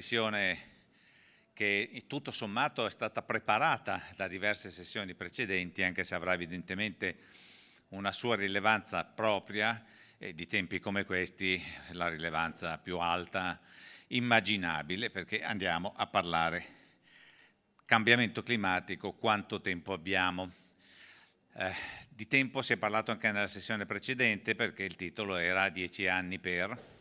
sessione che tutto sommato è stata preparata da diverse sessioni precedenti, anche se avrà evidentemente una sua rilevanza propria e di tempi come questi la rilevanza più alta immaginabile, perché andiamo a parlare cambiamento climatico, quanto tempo abbiamo. Eh, di tempo si è parlato anche nella sessione precedente perché il titolo era Dieci anni per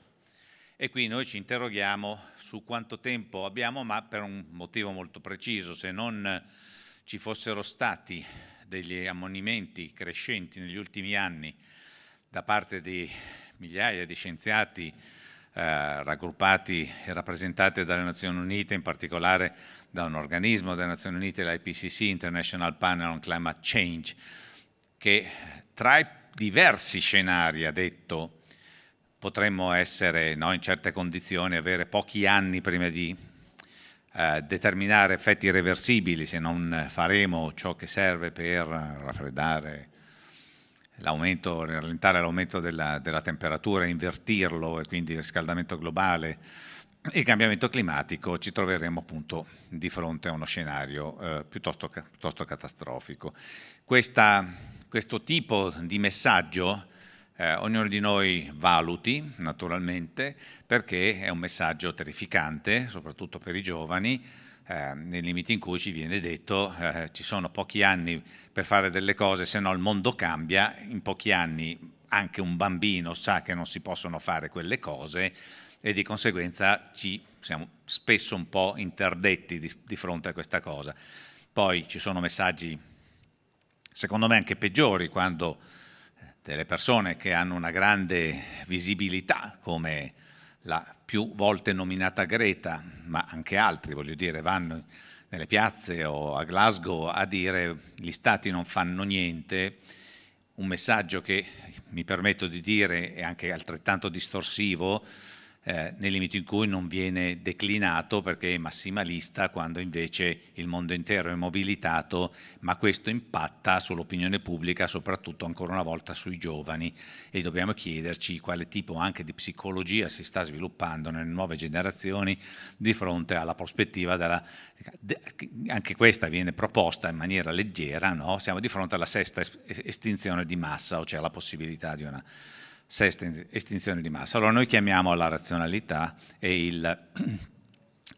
e qui noi ci interroghiamo su quanto tempo abbiamo, ma per un motivo molto preciso, se non ci fossero stati degli ammonimenti crescenti negli ultimi anni da parte di migliaia di scienziati eh, raggruppati e rappresentati dalle Nazioni Unite, in particolare da un organismo delle Nazioni Unite, l'IPCC, International Panel on Climate Change, che tra i diversi scenari ha detto potremmo essere no, in certe condizioni, avere pochi anni prima di eh, determinare effetti irreversibili se non faremo ciò che serve per raffreddare l'aumento, rallentare l'aumento della, della temperatura, invertirlo e quindi il riscaldamento globale e il cambiamento climatico ci troveremo appunto di fronte a uno scenario eh, piuttosto, piuttosto, catastrofico. Questa, questo tipo di messaggio eh, ognuno di noi valuti, naturalmente, perché è un messaggio terrificante, soprattutto per i giovani, eh, nei limiti in cui ci viene detto eh, ci sono pochi anni per fare delle cose, se no il mondo cambia, in pochi anni anche un bambino sa che non si possono fare quelle cose e di conseguenza ci siamo spesso un po' interdetti di, di fronte a questa cosa. Poi ci sono messaggi, secondo me, anche peggiori quando delle persone che hanno una grande visibilità, come la più volte nominata Greta, ma anche altri, voglio dire, vanno nelle piazze o a Glasgow a dire gli stati non fanno niente, un messaggio che mi permetto di dire è anche altrettanto distorsivo, eh, nei limiti in cui non viene declinato perché è massimalista quando invece il mondo intero è mobilitato, ma questo impatta sull'opinione pubblica, soprattutto ancora una volta sui giovani e dobbiamo chiederci quale tipo anche di psicologia si sta sviluppando nelle nuove generazioni di fronte alla prospettiva della... anche questa viene proposta in maniera leggera, no? siamo di fronte alla sesta estinzione di massa, o cioè la possibilità di una sesta estinzione di massa. Allora noi chiamiamo alla razionalità e, il,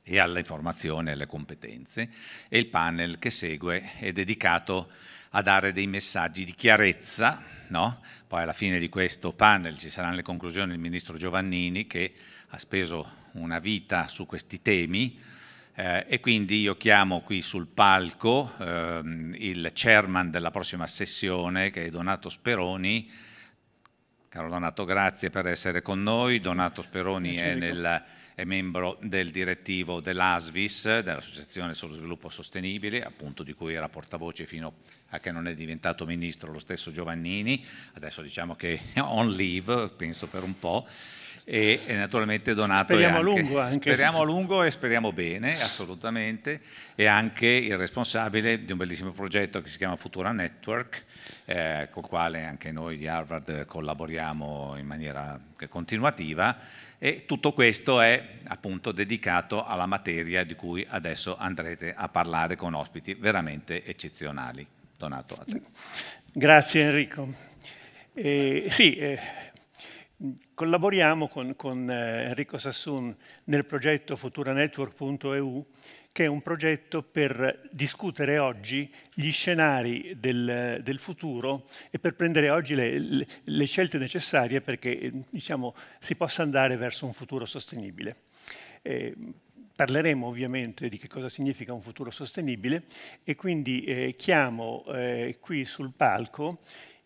e all'informazione e alle competenze e il panel che segue è dedicato a dare dei messaggi di chiarezza, no? poi alla fine di questo panel ci saranno le conclusioni del ministro Giovannini che ha speso una vita su questi temi, eh, e quindi io chiamo qui sul palco ehm, il chairman della prossima sessione che è Donato Speroni Caro Donato, grazie per essere con noi. Donato Speroni è, nel, è, membro del direttivo dell'ASVIS, dell'Associazione sullo Sviluppo Sostenibile, appunto di cui era portavoce fino a che non è diventato ministro lo stesso Giovannini. Adesso diciamo che on leave, penso per un po' e, e naturalmente Donato speriamo anche, a lungo anche. speriamo a lungo e speriamo bene assolutamente e anche il responsabile di un bellissimo progetto che si chiama Futura Network eh, col quale anche noi di Harvard collaboriamo in maniera continuativa e tutto questo è appunto dedicato alla materia di cui adesso andrete a parlare con ospiti veramente eccezionali. Donato a te. Grazie Enrico. Eh, sì, eh collaboriamo con, con eh, Enrico Sassoon nel progetto futuranetwork.eu che è un progetto per discutere oggi gli scenari del, del futuro e per prendere oggi le, le scelte necessarie perché eh, diciamo, si possa andare verso un futuro sostenibile. Eh, parleremo ovviamente di che cosa significa un futuro sostenibile e quindi eh, chiamo eh, qui sul palco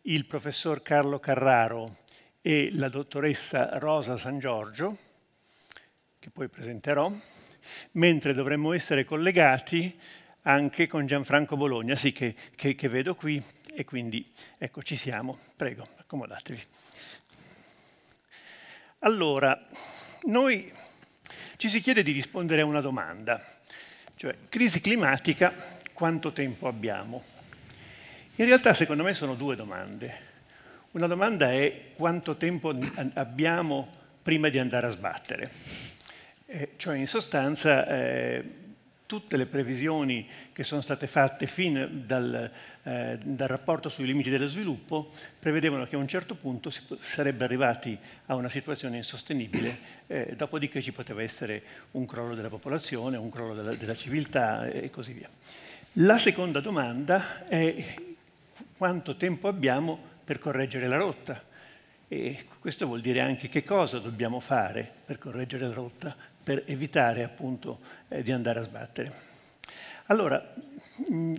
il professor Carlo Carraro, e la dottoressa Rosa San Giorgio, che poi presenterò, mentre dovremmo essere collegati anche con Gianfranco Bologna, sì, che, che, che vedo qui, e quindi ecco, ci siamo. Prego, accomodatevi. Allora, noi ci si chiede di rispondere a una domanda, cioè crisi climatica, quanto tempo abbiamo? In realtà secondo me sono due domande. Una domanda è quanto tempo abbiamo prima di andare a sbattere. Eh, cioè, in sostanza, eh, tutte le previsioni che sono state fatte fin dal, eh, dal, rapporto sui limiti dello sviluppo prevedevano che a un certo punto si sarebbe arrivati a una situazione insostenibile, eh, dopodiché ci poteva essere un crollo della popolazione, un crollo della, della civiltà e così via. La seconda domanda è quanto tempo abbiamo per correggere la rotta. E questo vuol dire anche che cosa dobbiamo fare per correggere la rotta, per evitare appunto eh, di andare a sbattere. Allora, mm,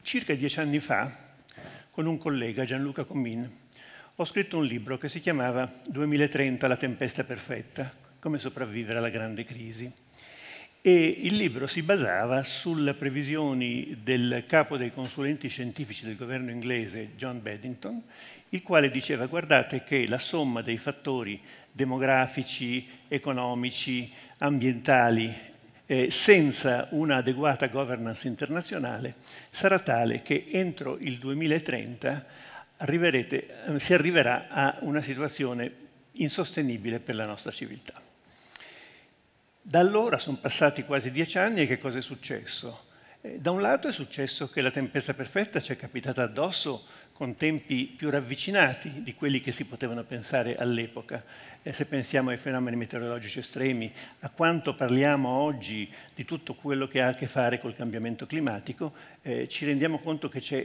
circa dieci anni fa, con un collega, Gianluca Comin, ho scritto un libro che si chiamava 2030 la tempesta perfetta, come sopravvivere alla grande crisi e il libro si basava sulle previsioni del capo dei consulenti scientifici del governo inglese John Beddington, il quale diceva guardate che la somma dei fattori demografici, economici, ambientali, eh, senza un'adeguata governance internazionale, sarà tale che entro il 2030 eh, si arriverà a una situazione insostenibile per la nostra civiltà. Da allora sono passati quasi dieci anni e che cosa è successo? Eh, da un lato è successo che la tempesta perfetta ci è capitata addosso con tempi più ravvicinati di quelli che si potevano pensare all'epoca. Eh, se pensiamo ai fenomeni meteorologici estremi, a quanto parliamo oggi di tutto quello che ha a che fare col cambiamento climatico, eh, ci rendiamo conto che c'è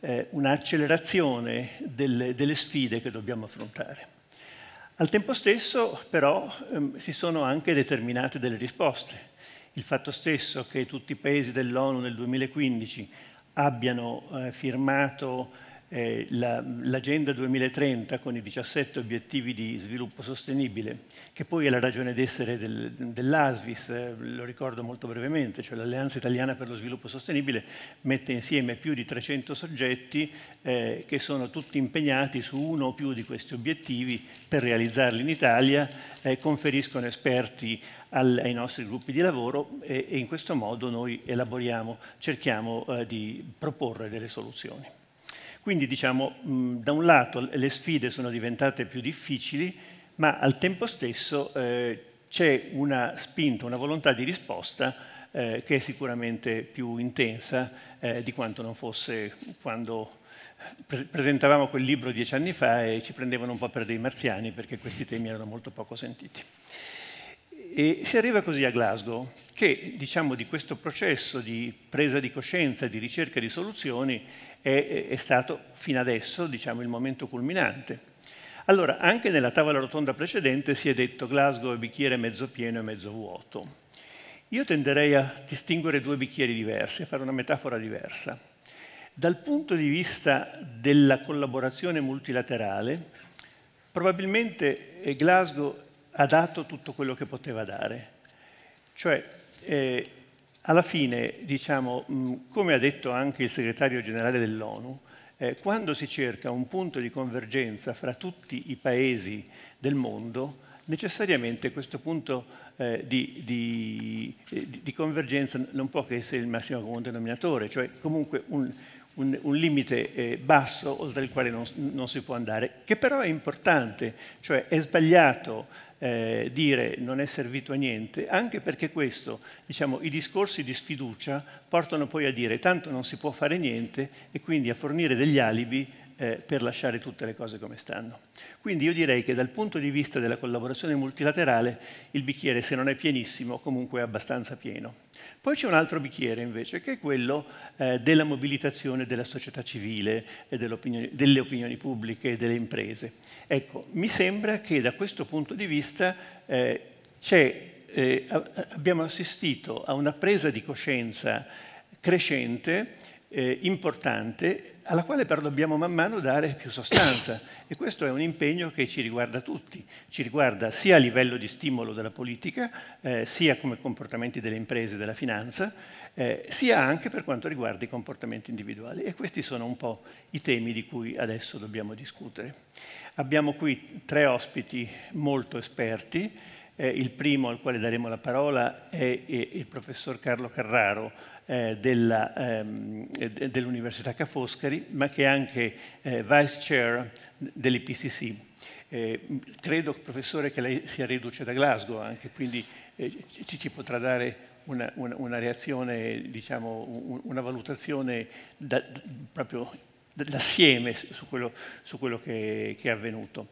eh, un'accelerazione eh, delle, delle sfide che dobbiamo affrontare. Al tempo stesso, però, ehm, si sono anche determinate delle risposte. Il fatto stesso che tutti i paesi dell'ONU nel 2015 abbiano eh, firmato eh, la, l'Agenda 2030 con i 17 obiettivi di sviluppo sostenibile, che poi è la ragione d'essere del, dell'ASVIS, eh, lo ricordo molto brevemente, cioè l'Alleanza Italiana per lo Sviluppo Sostenibile mette insieme più di 300 soggetti eh, che sono tutti impegnati su uno o più di questi obiettivi per realizzarli in Italia, eh, conferiscono esperti al, ai nostri gruppi di lavoro e, e in questo modo noi elaboriamo, cerchiamo eh, di proporre delle soluzioni. Quindi diciamo, mh, mm, da un lato le sfide sono diventate più difficili, ma al tempo stesso eh, c'è una spinta, una volontà di risposta eh, che è sicuramente più intensa eh, di quanto non fosse quando pre presentavamo quel libro dieci anni fa e ci prendevano un po' per dei marziani perché questi temi erano molto poco sentiti. E si arriva così a Glasgow, che diciamo di questo processo di presa di coscienza, di ricerca di soluzioni, è, è stato fino adesso diciamo, il momento culminante. Allora, anche nella tavola rotonda precedente si è detto Glasgow è bicchiere mezzo pieno e mezzo vuoto. Io tenderei a distinguere due bicchieri diversi, a fare una metafora diversa. Dal punto di vista della collaborazione multilaterale, probabilmente eh, Glasgow ha dato tutto quello che poteva dare. Cioè, eh, alla fine, diciamo, mm, come ha detto anche il segretario generale dell'ONU, eh, quando si cerca un punto di convergenza fra tutti i paesi del mondo, necessariamente questo punto eh, di, di, eh, di, di, convergenza non può che essere il massimo comune denominatore, cioè comunque un, un, un limite eh, basso oltre il quale non, non si può andare, che però è importante, cioè è sbagliato eh, dire non è servito a niente, anche perché questo, diciamo, i discorsi di sfiducia portano poi a dire tanto non si può fare niente e quindi a fornire degli alibi eh, per lasciare tutte le cose come stanno. Quindi io direi che dal punto di vista della collaborazione multilaterale il bicchiere, se non è pienissimo, comunque è abbastanza pieno. Poi c'è un altro bicchiere invece, che è quello eh, della mobilitazione della società civile, eh, dell opinioni, delle opinioni pubbliche e delle imprese. Ecco, mi sembra che da questo punto di vista eh, eh abbiamo assistito a una presa di coscienza crescente eh, importante alla quale però dobbiamo man mano dare più sostanza e questo è un impegno che ci riguarda tutti, ci riguarda sia a livello di stimolo della politica, eh, sia come comportamenti delle imprese e della finanza, eh, sia anche per quanto riguarda i comportamenti individuali e questi sono un po' i temi di cui adesso dobbiamo discutere. Abbiamo qui tre ospiti molto esperti, eh, il primo al quale daremo la parola è, è il professor Carlo Carraro, eh, ehm, dell'Università ehm, Ca' Foscari, ma che è anche eh, vice chair dell'IPCC. Eh, credo, professore, che lei sia riduce da Glasgow anche, quindi eh, ci, ci, potrà dare una, una, una reazione, diciamo, una valutazione da, proprio d'assieme su quello, su quello che, che, è avvenuto.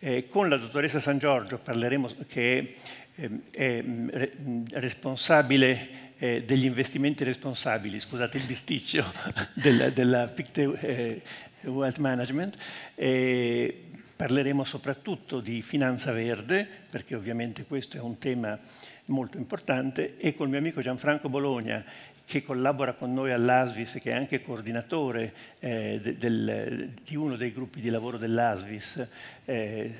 Eh, con la dottoressa San Giorgio parleremo, che è, ehm, è, è mm, mm, responsabile eh, degli investimenti responsabili, scusate il bisticcio, della, della Pictet eh, Wealth Management. parleremo soprattutto di finanza verde, perché ovviamente questo è un tema molto importante, e col mio amico Gianfranco Bologna, che collabora con noi all'ASVIS, che è anche coordinatore eh, de, del, di uno dei gruppi di lavoro dell'ASVIS, eh,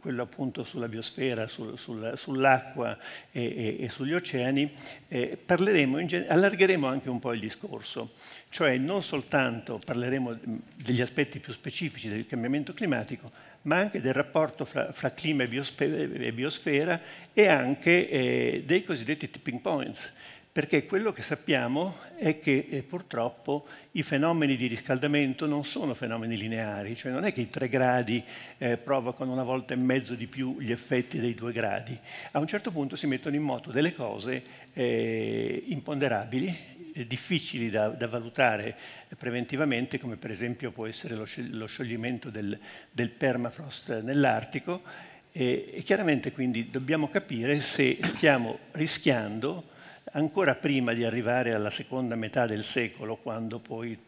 quello appunto sulla biosfera, sul, sul, sull'acqua e, e, e, sugli oceani, eh, allargheremo anche un po' il discorso, cioè non soltanto parleremo mm, degli aspetti più specifici del cambiamento climatico, ma anche del rapporto fra, fra clima e, biosfera e anche eh, dei cosiddetti tipping points, perché quello che sappiamo è che eh, purtroppo i fenomeni di riscaldamento non sono fenomeni lineari, cioè non è che i tre gradi eh, provocano una volta e mezzo di più gli effetti dei due gradi. A un certo punto si mettono in moto delle cose eh, imponderabili, eh, difficili da, da, valutare preventivamente, come per esempio può essere lo, lo scioglimento del, del permafrost nell'Artico, e, e chiaramente quindi dobbiamo capire se stiamo rischiando ancora prima di arrivare alla seconda metà del secolo, quando poi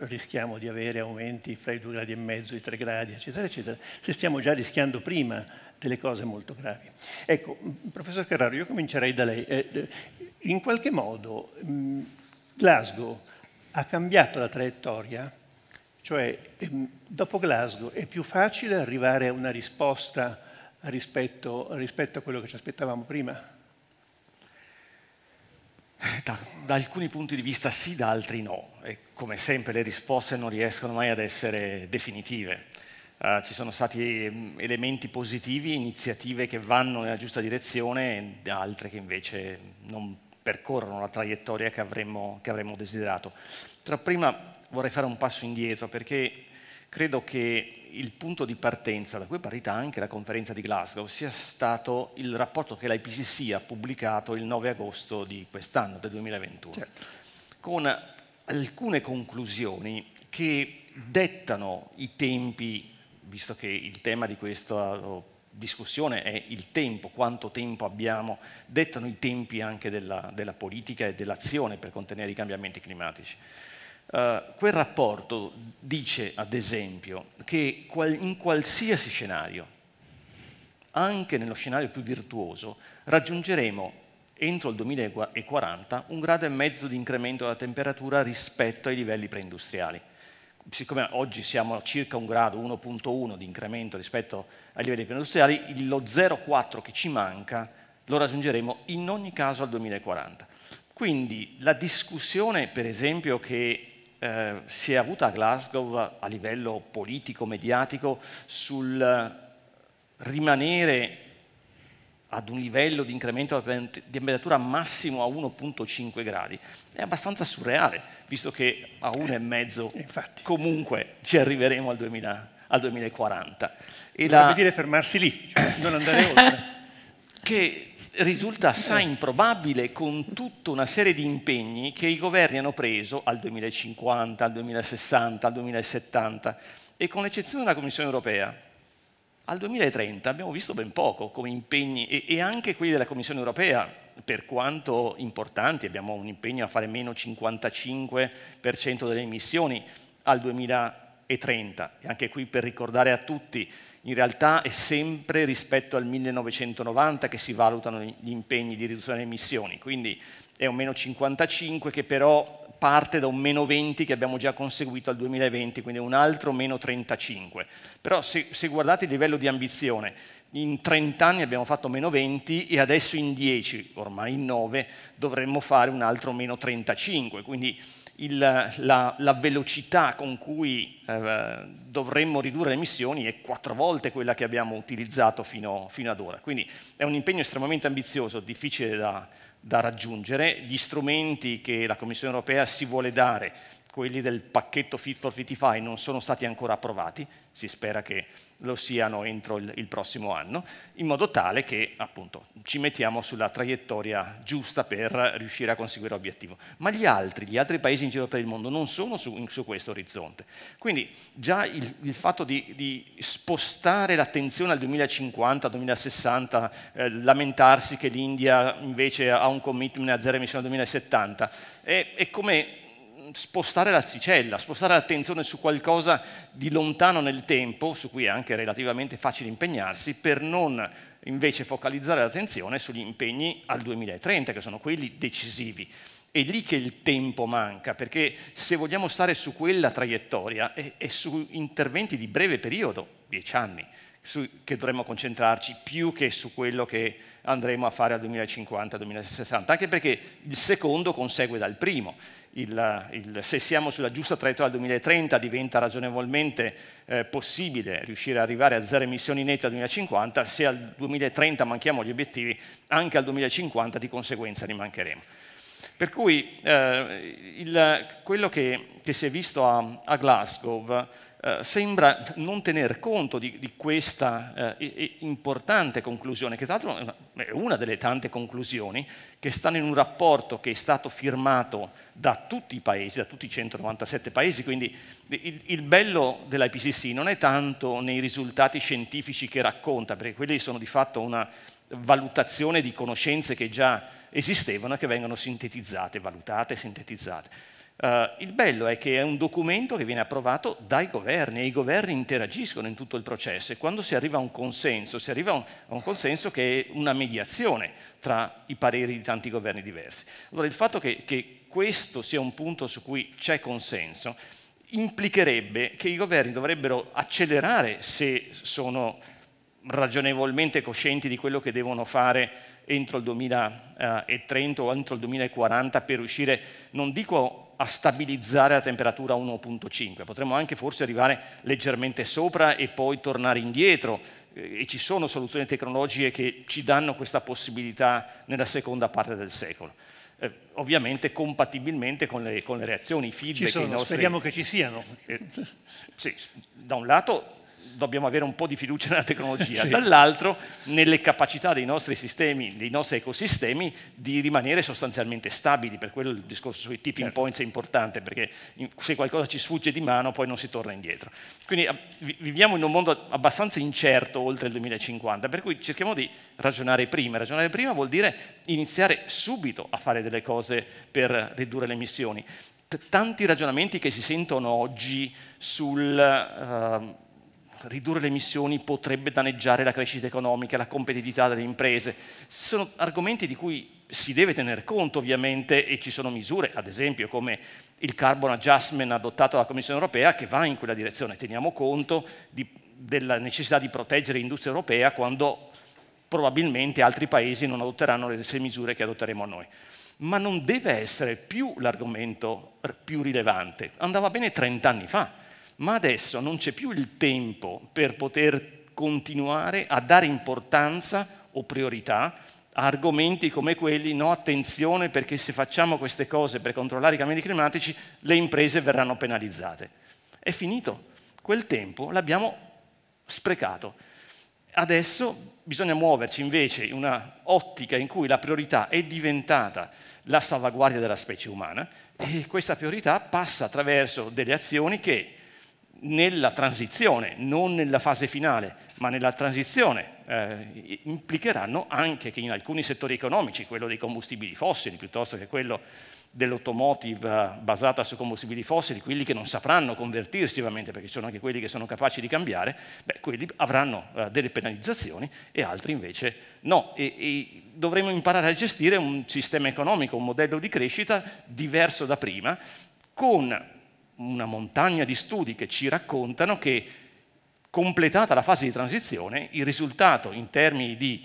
rischiamo di avere aumenti fra i 2 gradi e mezzo, i 3 gradi, eccetera, eccetera, se stiamo già rischiando prima delle cose molto gravi. Ecco, professor Carraro, io comincerei da lei. Eh, in qualche modo Glasgow ha cambiato la traiettoria, cioè dopo Glasgow è più facile arrivare a una risposta rispetto, rispetto a quello che ci aspettavamo prima? Da, da, alcuni punti di vista sì, da altri no. E come sempre le risposte non riescono mai ad essere definitive. Uh, ci sono stati mm, elementi positivi, iniziative che vanno nella giusta direzione e altre che invece non percorrono la traiettoria che avremmo, che avremmo desiderato. Tra prima vorrei fare un passo indietro perché credo che il punto di partenza, da cui è partita anche la conferenza di Glasgow, sia stato il rapporto che l'IPCC ha pubblicato il 9 agosto di quest'anno, del 2021, certo. con alcune conclusioni che dettano i tempi, visto che il tema di questa oh, discussione è il tempo, quanto tempo abbiamo, dettano i tempi anche della, della politica e dell'azione per contenere i cambiamenti climatici. Eh, quel rapporto dice, ad esempio, che in qualsiasi scenario, anche nello scenario più virtuoso, raggiungeremo entro il 2040 un grado e mezzo di incremento della temperatura rispetto ai livelli preindustriali. Siccome oggi siamo a circa un grado, 1.1 di incremento rispetto ai livelli preindustriali, lo 0,4 che ci manca lo raggiungeremo in ogni caso al 2040. Quindi la discussione, per esempio, che eh, si è avuta a Glasgow a livello politico, mediatico, sul eh, rimanere ad un livello di incremento della temperatura massimo a 1.5 gradi. È abbastanza surreale, visto che a 1,5 eh, comunque ci arriveremo al, 2000, al 2040. E Dovrebbe la... dire fermarsi lì, cioè non andare oltre. che risulta assai improbabile con tutta una serie di impegni che i governi hanno preso al 2050, al 2060, al 2070 e con l'eccezione della Commissione europea. Al 2030 abbiamo visto ben poco come impegni e, e anche quelli della Commissione europea, per quanto importanti, abbiamo un impegno a fare meno 55% delle emissioni al 2030 e anche qui per ricordare a tutti in realtà è sempre rispetto al 1990 che si valutano gli impegni di riduzione delle emissioni, quindi è un meno 55 che però parte da un meno 20 che abbiamo già conseguito al 2020, quindi un altro meno 35. Però se, se guardate il livello di ambizione, in 30 anni abbiamo fatto meno 20 e adesso in 10, ormai in 9, dovremmo fare un altro meno 35, quindi il, la, la, velocità con cui eh, dovremmo ridurre le emissioni è quattro volte quella che abbiamo utilizzato fino, fino ad ora. Quindi è un impegno estremamente ambizioso, difficile da, da raggiungere. Gli strumenti che la Commissione europea si vuole dare, quelli del pacchetto Fit for 55, non sono stati ancora approvati, si spera che lo siano entro il, il prossimo anno, in modo tale che appunto ci mettiamo sulla traiettoria giusta per riuscire a conseguire l'obiettivo. Ma gli altri, gli altri paesi in giro per il mondo non sono su, in, su questo orizzonte. Quindi già il, il fatto di, di spostare l'attenzione al 2050, 2060, eh, lamentarsi che l'India invece ha un commitment a zero emissioni al 2070, è, è come spostare l'asticella, spostare l'attenzione su qualcosa di lontano nel tempo, su cui è anche relativamente facile impegnarsi, per non invece focalizzare l'attenzione sugli impegni al 2030, che sono quelli decisivi. È lì che il tempo manca, perché se vogliamo stare su quella traiettoria è, è su interventi di breve periodo, dieci anni, su, che dovremmo concentrarci più che su quello che andremo a fare al 2050-2060, anche perché il secondo consegue dal primo il, il, se siamo sulla giusta traiettoria al 2030 diventa ragionevolmente eh, possibile riuscire ad arrivare a zero emissioni nette al 2050, se al 2030 manchiamo gli obiettivi, anche al 2050 di conseguenza ne mancheremo. Per cui eh, il, quello che, che, si è visto a, a Glasgow eh, sembra non tener conto di, di questa eh, importante conclusione, che tra l'altro è una, è una delle tante conclusioni che stanno in un rapporto che è stato firmato da tutti i paesi, da tutti i 197 paesi, quindi il, il bello dell'IPCC non è tanto nei risultati scientifici che racconta, perché quelli sono di fatto una valutazione di conoscenze che già esistevano e che vengono sintetizzate, valutate, sintetizzate Uh, il bello è che è un documento che viene approvato dai governi e i governi interagiscono in tutto il processo e quando si arriva a un consenso, si arriva a un, a un consenso che è una mediazione tra i pareri di tanti governi diversi. Allora il fatto che, che questo sia un punto su cui c'è consenso implicherebbe che i governi dovrebbero accelerare se sono ragionevolmente coscienti di quello che devono fare entro il 2030 eh, o entro il 2040 per riuscire, non dico a stabilizzare la temperatura 1.5, potremmo anche forse arrivare leggermente sopra e poi tornare indietro eh, e ci sono soluzioni tecnologiche che ci danno questa possibilità nella seconda parte del secolo. Eh, ovviamente compatibilmente con le, con le reazioni, i feedback. Ci sono, nostri... Speriamo che ci siano. Eh, sì, da un lato dobbiamo avere un po' di fiducia nella tecnologia, sì. dall'altro nelle capacità dei nostri sistemi, dei nostri ecosistemi di rimanere sostanzialmente stabili, per quello il discorso sui tipping certo. points è importante, perché se qualcosa ci sfugge di mano poi non si torna indietro. Quindi ah, viviamo in un mondo abbastanza incerto oltre il 2050, per cui cerchiamo di ragionare prima. Ragionare prima vuol dire iniziare subito a fare delle cose per ridurre le emissioni. T tanti ragionamenti che si sentono oggi sul... Uh, ridurre le emissioni potrebbe danneggiare la crescita economica, la competitività delle imprese. Sono argomenti di cui si deve tener conto ovviamente e ci sono misure, ad esempio come il carbon adjustment adottato dalla Commissione europea che va in quella direzione. Teniamo conto di, della necessità di proteggere l'industria europea quando probabilmente altri paesi non adotteranno le stesse misure che adotteremo noi ma non deve essere più l'argomento più rilevante. Andava bene 30 anni fa, ma adesso non c'è più il tempo per poter continuare a dare importanza o priorità a argomenti come quelli, no attenzione perché se facciamo queste cose per controllare i cambiamenti climatici le imprese verranno penalizzate. È finito, quel tempo l'abbiamo sprecato. Adesso bisogna muoverci invece in una ottica in cui la priorità è diventata la salvaguardia della specie umana e questa priorità passa attraverso delle azioni che nella transizione, non nella fase finale, ma nella transizione, eh, implicheranno anche che in alcuni settori economici, quello dei combustibili fossili piuttosto che quello dell'automotive eh, basata su combustibili fossili, quelli che non sapranno convertirsi ovviamente, perché ci sono anche quelli che sono capaci di cambiare, beh, quelli avranno eh, delle penalizzazioni e altri invece no. E, e dovremo imparare a gestire un sistema economico, un modello di crescita diverso da prima, con una montagna di studi che ci raccontano che completata la fase di transizione, il risultato in termini di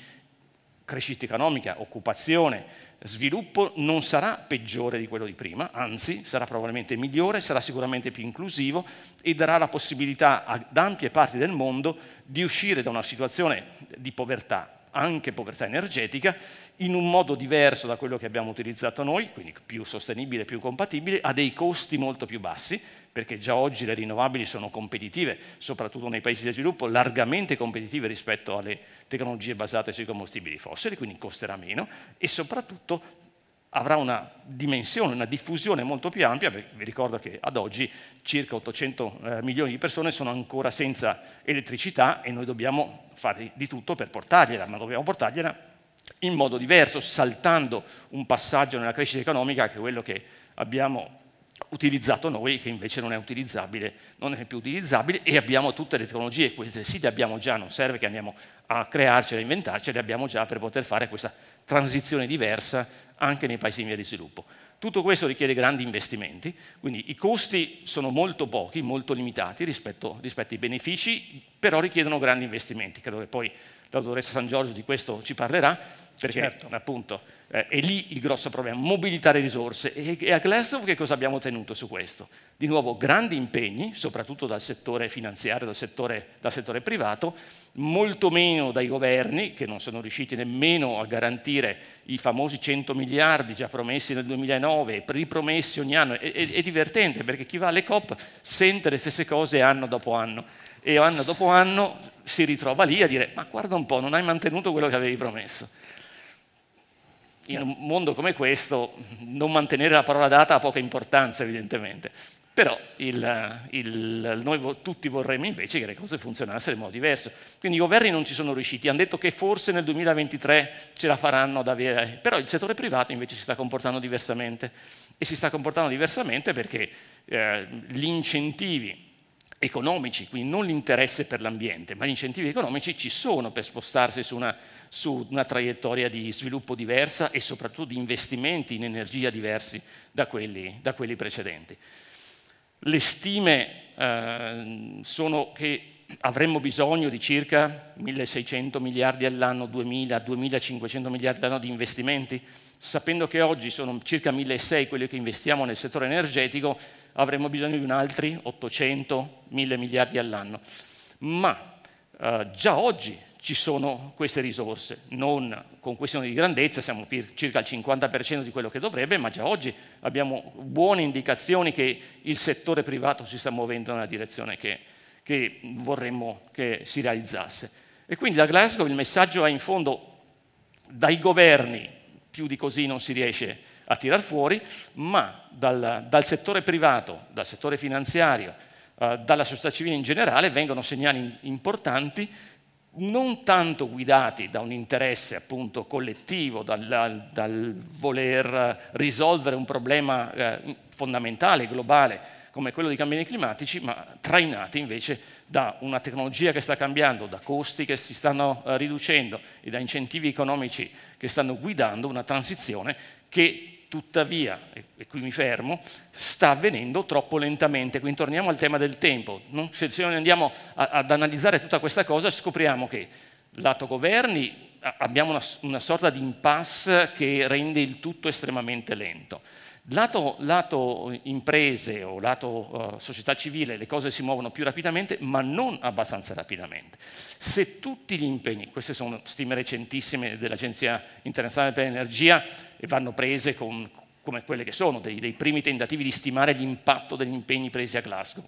crescita economica, occupazione, sviluppo non sarà peggiore di quello di prima, anzi sarà probabilmente migliore, sarà sicuramente più inclusivo e darà la possibilità ad ampie parti del mondo di uscire da una situazione di povertà anche povertà energetica, in un modo diverso da quello che abbiamo utilizzato noi, quindi più sostenibile, più compatibile, a dei costi molto più bassi, perché già oggi le rinnovabili sono competitive, soprattutto nei paesi di sviluppo, largamente competitive rispetto alle tecnologie basate sui combustibili fossili, quindi costerà meno, e soprattutto avrà una dimensione, una diffusione molto più ampia, vi ricordo che ad oggi circa 800 eh, milioni di persone sono ancora senza elettricità e noi dobbiamo fare di tutto per portargliela, ma dobbiamo portargliela in modo diverso, saltando un passaggio nella crescita economica che è quello che abbiamo utilizzato noi che invece non è utilizzabile, non è più utilizzabile e abbiamo tutte le tecnologie, queste sì le abbiamo già, non serve che andiamo a crearcele, a inventarcele, le abbiamo già per poter fare questa transizione diversa anche nei paesi in via di sviluppo. Tutto questo richiede grandi investimenti, quindi i costi sono molto pochi, molto limitati rispetto, rispetto ai benefici, però richiedono grandi investimenti. Credo che poi la dottoressa San Giorgio di questo ci parlerà, perché certo. appunto eh, è lì il grosso problema, mobilitare risorse. E, e a Glasgow che cosa abbiamo ottenuto su questo? Di nuovo grandi impegni, soprattutto dal settore finanziario, dal settore, dal settore privato, molto meno dai governi che non sono riusciti nemmeno a garantire i famosi 100 miliardi già promessi nel 2009, ripromessi ogni anno. È, è, è divertente perché chi va alle COP sente le stesse cose anno dopo anno e anno dopo anno si ritrova lì a dire ma guarda un po', non hai mantenuto quello che avevi promesso in un mondo come questo non mantenere la parola data ha poca importanza evidentemente, però il, il, noi tutti vorremmo invece che le cose funzionassero in modo diverso. Quindi i governi non ci sono riusciti, hanno detto che forse nel 2023 ce la faranno ad avere, però il settore privato invece si sta comportando diversamente e si sta comportando diversamente perché eh, gli incentivi economici, quindi non l'interesse per l'ambiente, ma gli incentivi economici ci sono per spostarsi su una, su una, traiettoria di sviluppo diversa e soprattutto di investimenti in energia diversi da quelli, da quelli precedenti. Le stime eh, sono che avremmo bisogno di circa 1.600 miliardi all'anno, 2.000, 2.500 miliardi all'anno di investimenti, sapendo che oggi sono circa 1.600 quelli che investiamo nel settore energetico, avremo bisogno di un altri 800, 1000 miliardi all'anno. Ma eh, già oggi ci sono queste risorse, non con questione di grandezza, siamo per circa il 50% di quello che dovrebbe, ma già oggi abbiamo buone indicazioni che il settore privato si sta muovendo nella direzione che, che vorremmo che si realizzasse. E quindi da Glasgow il messaggio è in fondo dai governi, più di così non si riesce a a tirar fuori, ma dal, dal settore privato, dal settore finanziario, eh, dalla società civile in generale vengono segnali importanti non tanto guidati da un interesse appunto, collettivo, dal, dal, voler risolvere un problema eh, fondamentale, globale, come quello dei cambiamenti climatici, ma trainati invece da una tecnologia che sta cambiando, da costi che si stanno eh, riducendo e da incentivi economici che stanno guidando una transizione che tuttavia, e qui mi fermo, sta avvenendo troppo lentamente. Quindi torniamo al tema del tempo. Se, noi andiamo ad analizzare tutta questa cosa, scopriamo che lato governi abbiamo una sorta di impasse che rende il tutto estremamente lento. Lato, lato, imprese o lato uh, società civile le cose si muovono più rapidamente, ma non abbastanza rapidamente. Se tutti gli impegni, queste sono stime recentissime dell'Agenzia internazionale per l'energia e vanno prese con, come quelle che sono, dei, dei primi tentativi di stimare l'impatto degli impegni presi a Glasgow,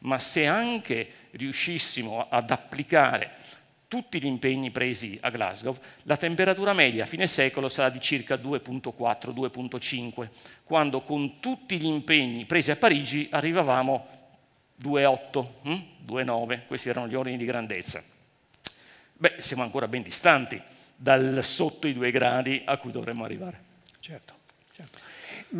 ma se anche riuscissimo ad applicare tutti gli impegni presi a Glasgow, la temperatura media a fine secolo sarà di circa 2.4-2.5, quando con tutti gli impegni presi a Parigi arrivavamo 2.8, 2.9, hm? questi erano gli ordini di grandezza. Beh, siamo ancora ben distanti dal sotto i due gradi a cui dovremmo arrivare. Certo, certo.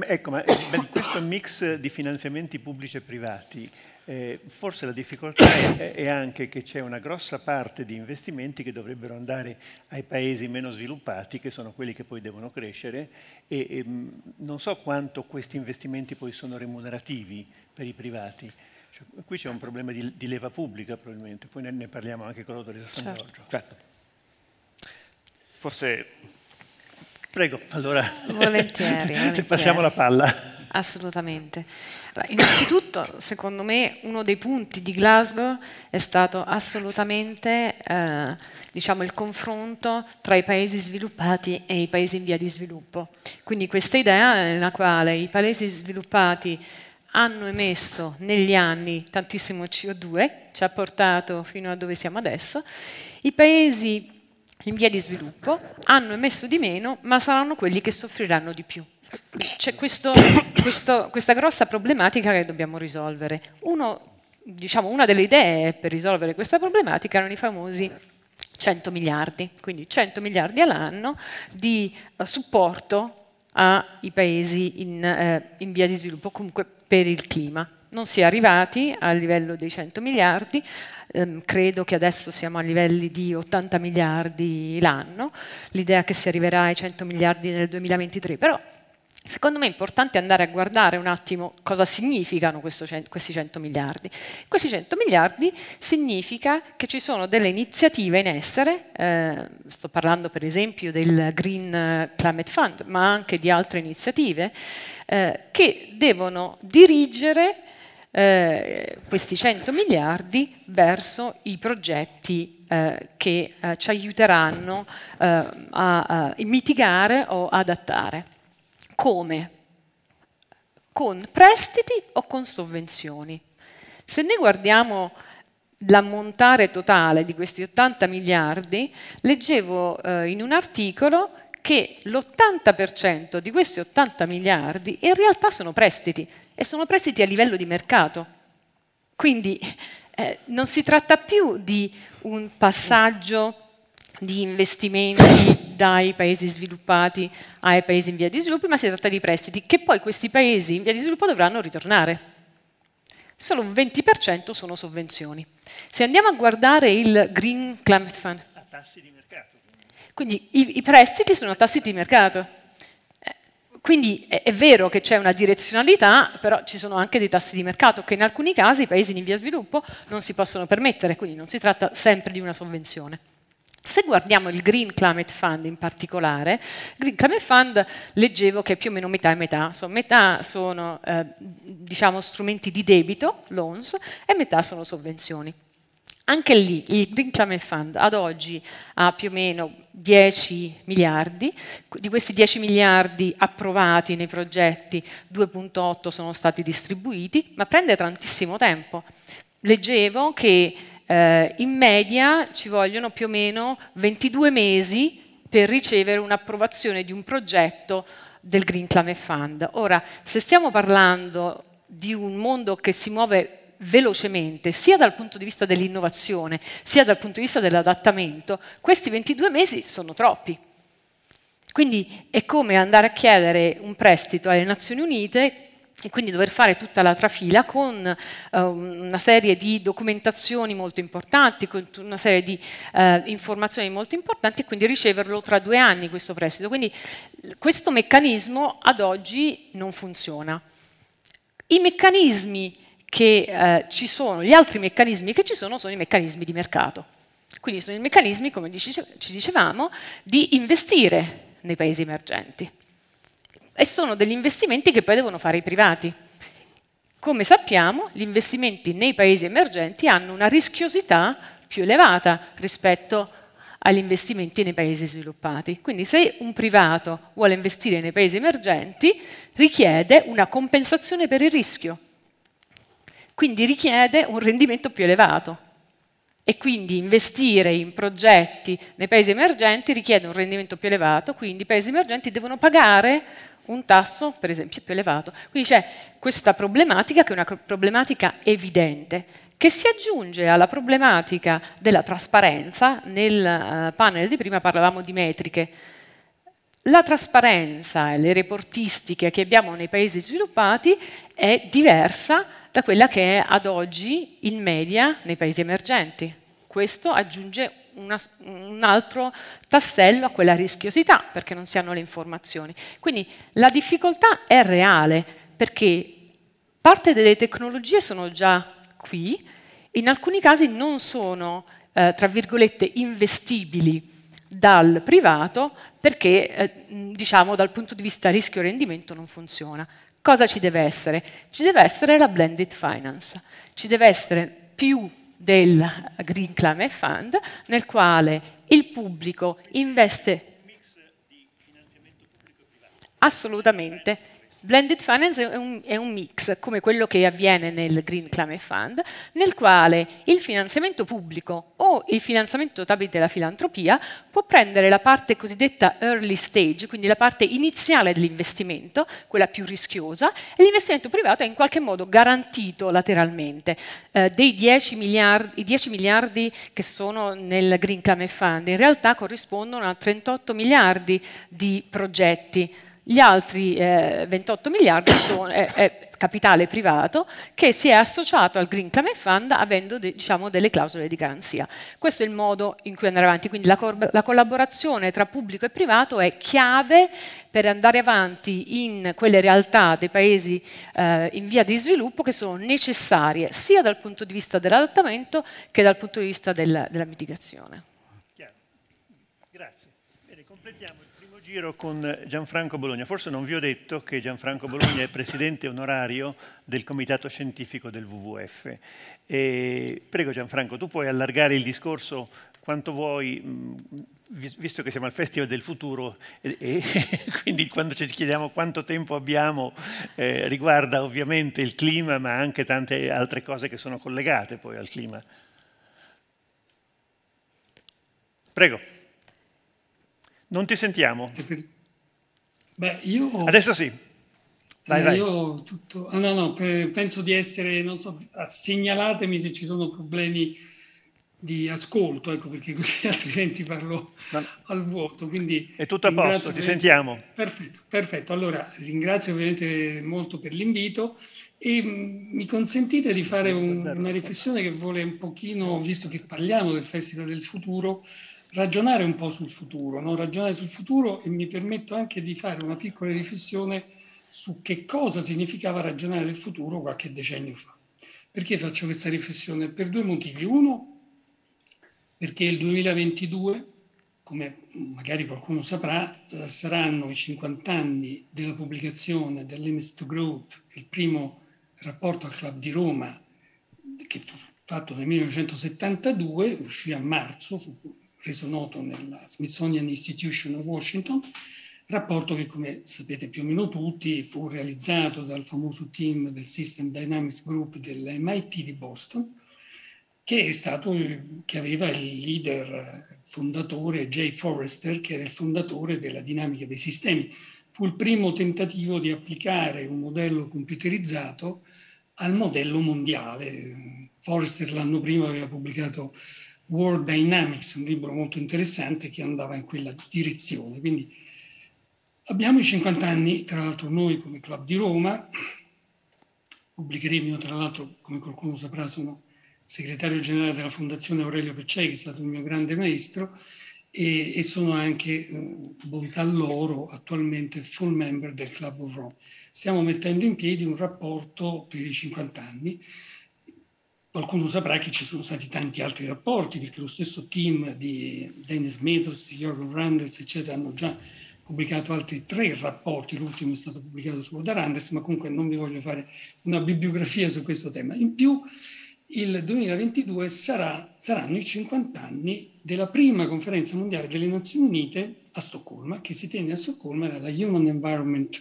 Ecco, ma eh, questo mix di finanziamenti pubblici e privati eh, forse la difficoltà è, è anche che c'è una grossa parte di investimenti che dovrebbero andare ai paesi meno sviluppati, che sono quelli che poi devono crescere, e, e mm, non so quanto questi investimenti poi sono remunerativi per i privati. Cioè, qui c'è un problema di, di, leva pubblica probabilmente, poi ne, ne parliamo anche con l'autorità San certo. Giorgio. Certo. Forse Prego, allora volentieri, volentieri. passiamo la palla. Assolutamente. Allora, innanzitutto, secondo me, uno dei punti di Glasgow è stato assolutamente eh, diciamo, il confronto tra i paesi sviluppati e i paesi in via di sviluppo. Quindi questa idea nella quale i paesi sviluppati hanno emesso negli anni tantissimo CO2, ci ha portato fino a dove siamo adesso, i paesi in via di sviluppo hanno emesso di meno, ma saranno quelli che soffriranno di più. C'è questo, questo, questa grossa problematica che dobbiamo risolvere. Uno, diciamo, una delle idee per risolvere questa problematica erano i famosi 100 miliardi, quindi 100 miliardi all'anno di eh, supporto ai paesi in, eh, in via di sviluppo, comunque per il clima non si è arrivati al livello dei 100 miliardi, ehm, credo che adesso siamo a livelli di 80 miliardi l'anno, l'idea che si arriverà ai 100 miliardi nel 2023, però Secondo me è importante andare a guardare un attimo cosa significano questi 100 miliardi. Questi 100 miliardi significa che ci sono delle iniziative in essere, eh, sto parlando per esempio del Green Climate Fund, ma anche di altre iniziative, eh, che devono dirigere eh, questi 100 miliardi verso i progetti eh, che eh, ci aiuteranno eh, a, a, mitigare o adattare. Come? Con prestiti o con sovvenzioni. Se noi guardiamo l'ammontare totale di questi 80 miliardi, leggevo eh, in un articolo che l'80% di questi 80 miliardi in realtà sono prestiti, e sono prestiti a livello di mercato. Quindi eh, non si tratta più di un passaggio di investimenti dai paesi sviluppati ai paesi in via di sviluppo, ma si tratta di prestiti che poi questi paesi in via di sviluppo dovranno ritornare. Solo un 20% sono sovvenzioni. Se andiamo a guardare il Green Climate Fund, a tassi di mercato. Quindi i, i prestiti sono a tassi di mercato. Quindi è, è vero che c'è una direzionalità, però ci sono anche dei tassi di mercato che in alcuni casi i paesi in via sviluppo non si possono permettere, quindi non si tratta sempre di una sovvenzione. Se guardiamo il Green Climate Fund in particolare, Green Climate Fund leggevo che è più o meno metà e metà, so, metà sono eh, diciamo, strumenti di debito, loans, e metà sono sovvenzioni. Anche lì il Green Climate Fund ad oggi ha più o meno 10 miliardi, di questi 10 miliardi approvati nei progetti 2.8 sono stati distribuiti, ma prende tantissimo tempo. Leggevo che eh, in media ci vogliono più o meno 22 mesi per ricevere un'approvazione di un progetto del Green Climate Fund. Ora, se stiamo parlando di un mondo che si muove velocemente, sia dal punto di vista dell'innovazione, sia dal punto di vista dell'adattamento, questi 22 mesi sono troppi. Quindi è come andare a chiedere un prestito alle Nazioni Unite e quindi dover fare tutta la trafila con eh, una serie di documentazioni molto importanti, con una serie di eh, informazioni molto importanti e quindi riceverlo tra due anni questo prestito. Quindi questo meccanismo ad oggi non funziona. I meccanismi che eh, ci sono, gli altri meccanismi che ci sono sono i meccanismi di mercato. Quindi sono i meccanismi, come dice, ci dicevamo, di investire nei paesi emergenti. E sono degli investimenti che poi devono fare i privati. Come sappiamo, gli investimenti nei paesi emergenti hanno una rischiosità più elevata rispetto agli investimenti nei paesi sviluppati. Quindi se un privato vuole investire nei paesi emergenti, richiede una compensazione per il rischio quindi richiede un rendimento più elevato e quindi investire in progetti nei paesi emergenti richiede un rendimento più elevato, quindi i paesi emergenti devono pagare un tasso, per esempio, più elevato. Quindi c'è questa problematica che è una problematica evidente, che si aggiunge alla problematica della trasparenza. Nel eh, panel di prima parlavamo di metriche. La trasparenza e le reportistiche che abbiamo nei paesi sviluppati è diversa da quella che è ad oggi in media nei paesi emergenti. Questo aggiunge una, un altro tassello a quella rischiosità perché non si hanno le informazioni. Quindi la difficoltà è reale perché parte delle tecnologie sono già qui, in alcuni casi non sono, eh, tra virgolette, investibili dal privato perché, eh, diciamo, dal punto di vista rischio-rendimento non funziona cosa ci deve essere? Ci deve essere la blended finance, ci deve essere più del Green Climate Fund nel quale il pubblico investe assolutamente Blended Finance è un, è un mix, come quello che avviene nel Green Climate Fund, nel quale il finanziamento pubblico o il finanziamento tramite la filantropia può prendere la parte cosiddetta early stage, quindi la parte iniziale dell'investimento, quella più rischiosa, e l'investimento privato è in qualche modo garantito lateralmente. Eh, dei 10 miliardi, I 10 miliardi che sono nel Green Climate Fund in realtà corrispondono a 38 miliardi di progetti gli altri eh, 28 miliardi sono, è, è, capitale privato che si è associato al Green Climate Fund avendo de, diciamo, delle clausole di garanzia. Questo è il modo in cui andare avanti, quindi la, la collaborazione tra pubblico e privato è chiave per andare avanti in quelle realtà dei paesi eh, in via di sviluppo che sono necessarie sia dal punto di vista dell'adattamento che dal punto di vista della, della mitigazione. giro con Gianfranco Bologna. Forse non vi ho detto che Gianfranco Bologna è presidente onorario del comitato scientifico del WWF. E prego Gianfranco, tu puoi allargare il discorso quanto vuoi, mm, visto che siamo al Festival del Futuro e, e quindi quando ci chiediamo quanto tempo abbiamo eh, riguarda ovviamente il clima ma anche tante altre cose che sono collegate poi al clima. Prego. Non ti sentiamo. Beh, io... Adesso sì. Vai, eh, vai. Io tutto... Ah, no, no, penso di essere, non so, ah, segnalatemi se ci sono problemi di ascolto, ecco perché così altrimenti parlo no. al vuoto. Quindi È tutto a posto, ti per... sentiamo. Perfetto, perfetto. Allora, ringrazio ovviamente molto per l'invito e mm, mi consentite di fare un, una riflessione che vuole un pochino, visto che parliamo del Festival del Futuro, ragionare un po' sul futuro, no? ragionare sul futuro e mi permetto anche di fare una piccola riflessione su che cosa significava ragionare del futuro qualche decennio fa. Perché faccio questa riflessione? Per due motivi. Uno, perché il 2022, come magari qualcuno saprà, eh, saranno i 50 anni della pubblicazione del to Growth, il primo rapporto al Club di Roma, che fu fatto nel 1972, uscì a marzo, fu reso noto nella Smithsonian Institution of Washington, rapporto che come sapete più o meno tutti fu realizzato dal famoso team del System Dynamics Group dell'MIT di Boston, che, stato, che aveva il leader fondatore Jay Forrester, che era il fondatore della dinamica dei sistemi. Fu il primo tentativo di applicare un modello computerizzato al modello mondiale. Forrester l'anno prima aveva pubblicato World Dynamics, un libro molto interessante che andava in quella direzione. Quindi abbiamo i 50 anni, tra l'altro noi come Club di Roma, pubblicheremo, io tra l'altro come qualcuno saprà sono segretario generale della Fondazione Aurelio Peccei, che è stato il mio grande maestro, e, e sono anche, eh, bontà loro, attualmente full member del Club of Rome. Stiamo mettendo in piedi un rapporto per i 50 anni, Qualcuno saprà che ci sono stati tanti altri rapporti, perché lo stesso team di Dennis Meadows, Jorgen Randers, eccetera, hanno già pubblicato altri tre rapporti, l'ultimo è stato pubblicato su Oda Randers, ma comunque non vi voglio fare una bibliografia su questo tema. In più, il 2022 sarà, saranno i 50 anni della prima conferenza mondiale delle Nazioni Unite a Stoccolma, che si tiene a Stoccolma, la Human Environment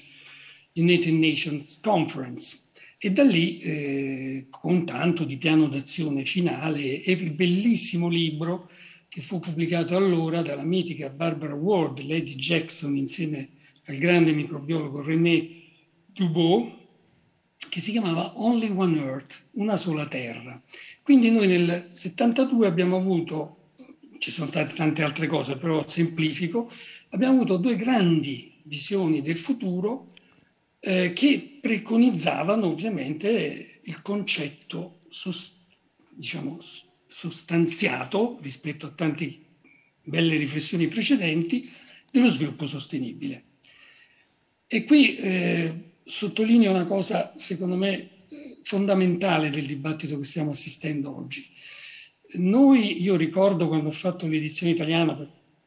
United Nations Conference, e da lì, eh, con tanto di piano d'azione finale, e il bellissimo libro che fu pubblicato allora dalla mitica Barbara Ward, Lady Jackson, insieme al grande microbiologo René Dubot, che si chiamava Only One Earth, una sola terra. Quindi noi nel 72 abbiamo avuto, ci sono state tante altre cose, però semplifico, abbiamo avuto due grandi visioni del futuro eh, che preconizzavano ovviamente il concetto sost- diciamo, sostanziato rispetto a tante belle riflessioni precedenti dello sviluppo sostenibile. E qui eh, sottolineo una cosa, secondo me, eh, fondamentale del dibattito che stiamo assistendo oggi. Noi, io ricordo quando ho fatto l'edizione italiana,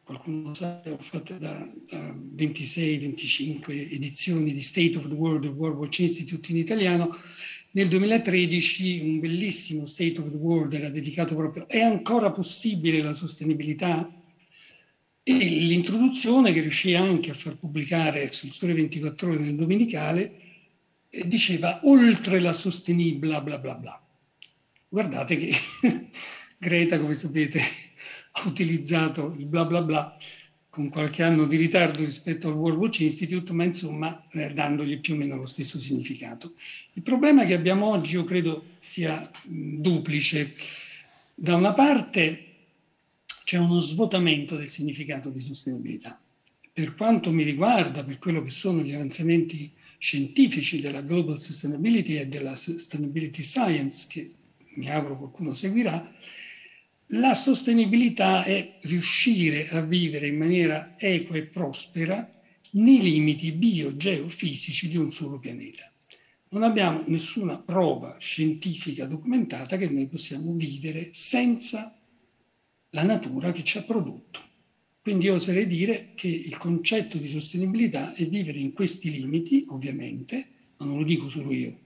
qualcuno sa, ho fatto da, da 26-25 edizioni di State of the World del World Watch Institute in italiano. Nel 2013 un bellissimo State of the World era dedicato proprio è ancora possibile la sostenibilità e l'introduzione che riuscì anche a far pubblicare sul Sole 24 ore nel domenicale eh, diceva oltre la sostenibilità bla bla bla. Guardate che Greta, come sapete, ha utilizzato il bla bla bla con qualche anno di ritardo rispetto al World Watch Institute, ma insomma eh, dandogli più o meno lo stesso significato. Il problema che abbiamo oggi io credo sia duplice. Da una parte c'è uno svuotamento del significato di sostenibilità. Per quanto mi riguarda, per quello che sono gli avanzamenti scientifici della Global Sustainability e della Sustainability Science, che mi auguro qualcuno seguirà, la sostenibilità è riuscire a vivere in maniera equa e prospera nei limiti biogeofisici di un solo pianeta. Non abbiamo nessuna prova scientifica documentata che noi possiamo vivere senza la natura che ci ha prodotto. Quindi oserei dire che il concetto di sostenibilità è vivere in questi limiti, ovviamente, ma non lo dico solo io,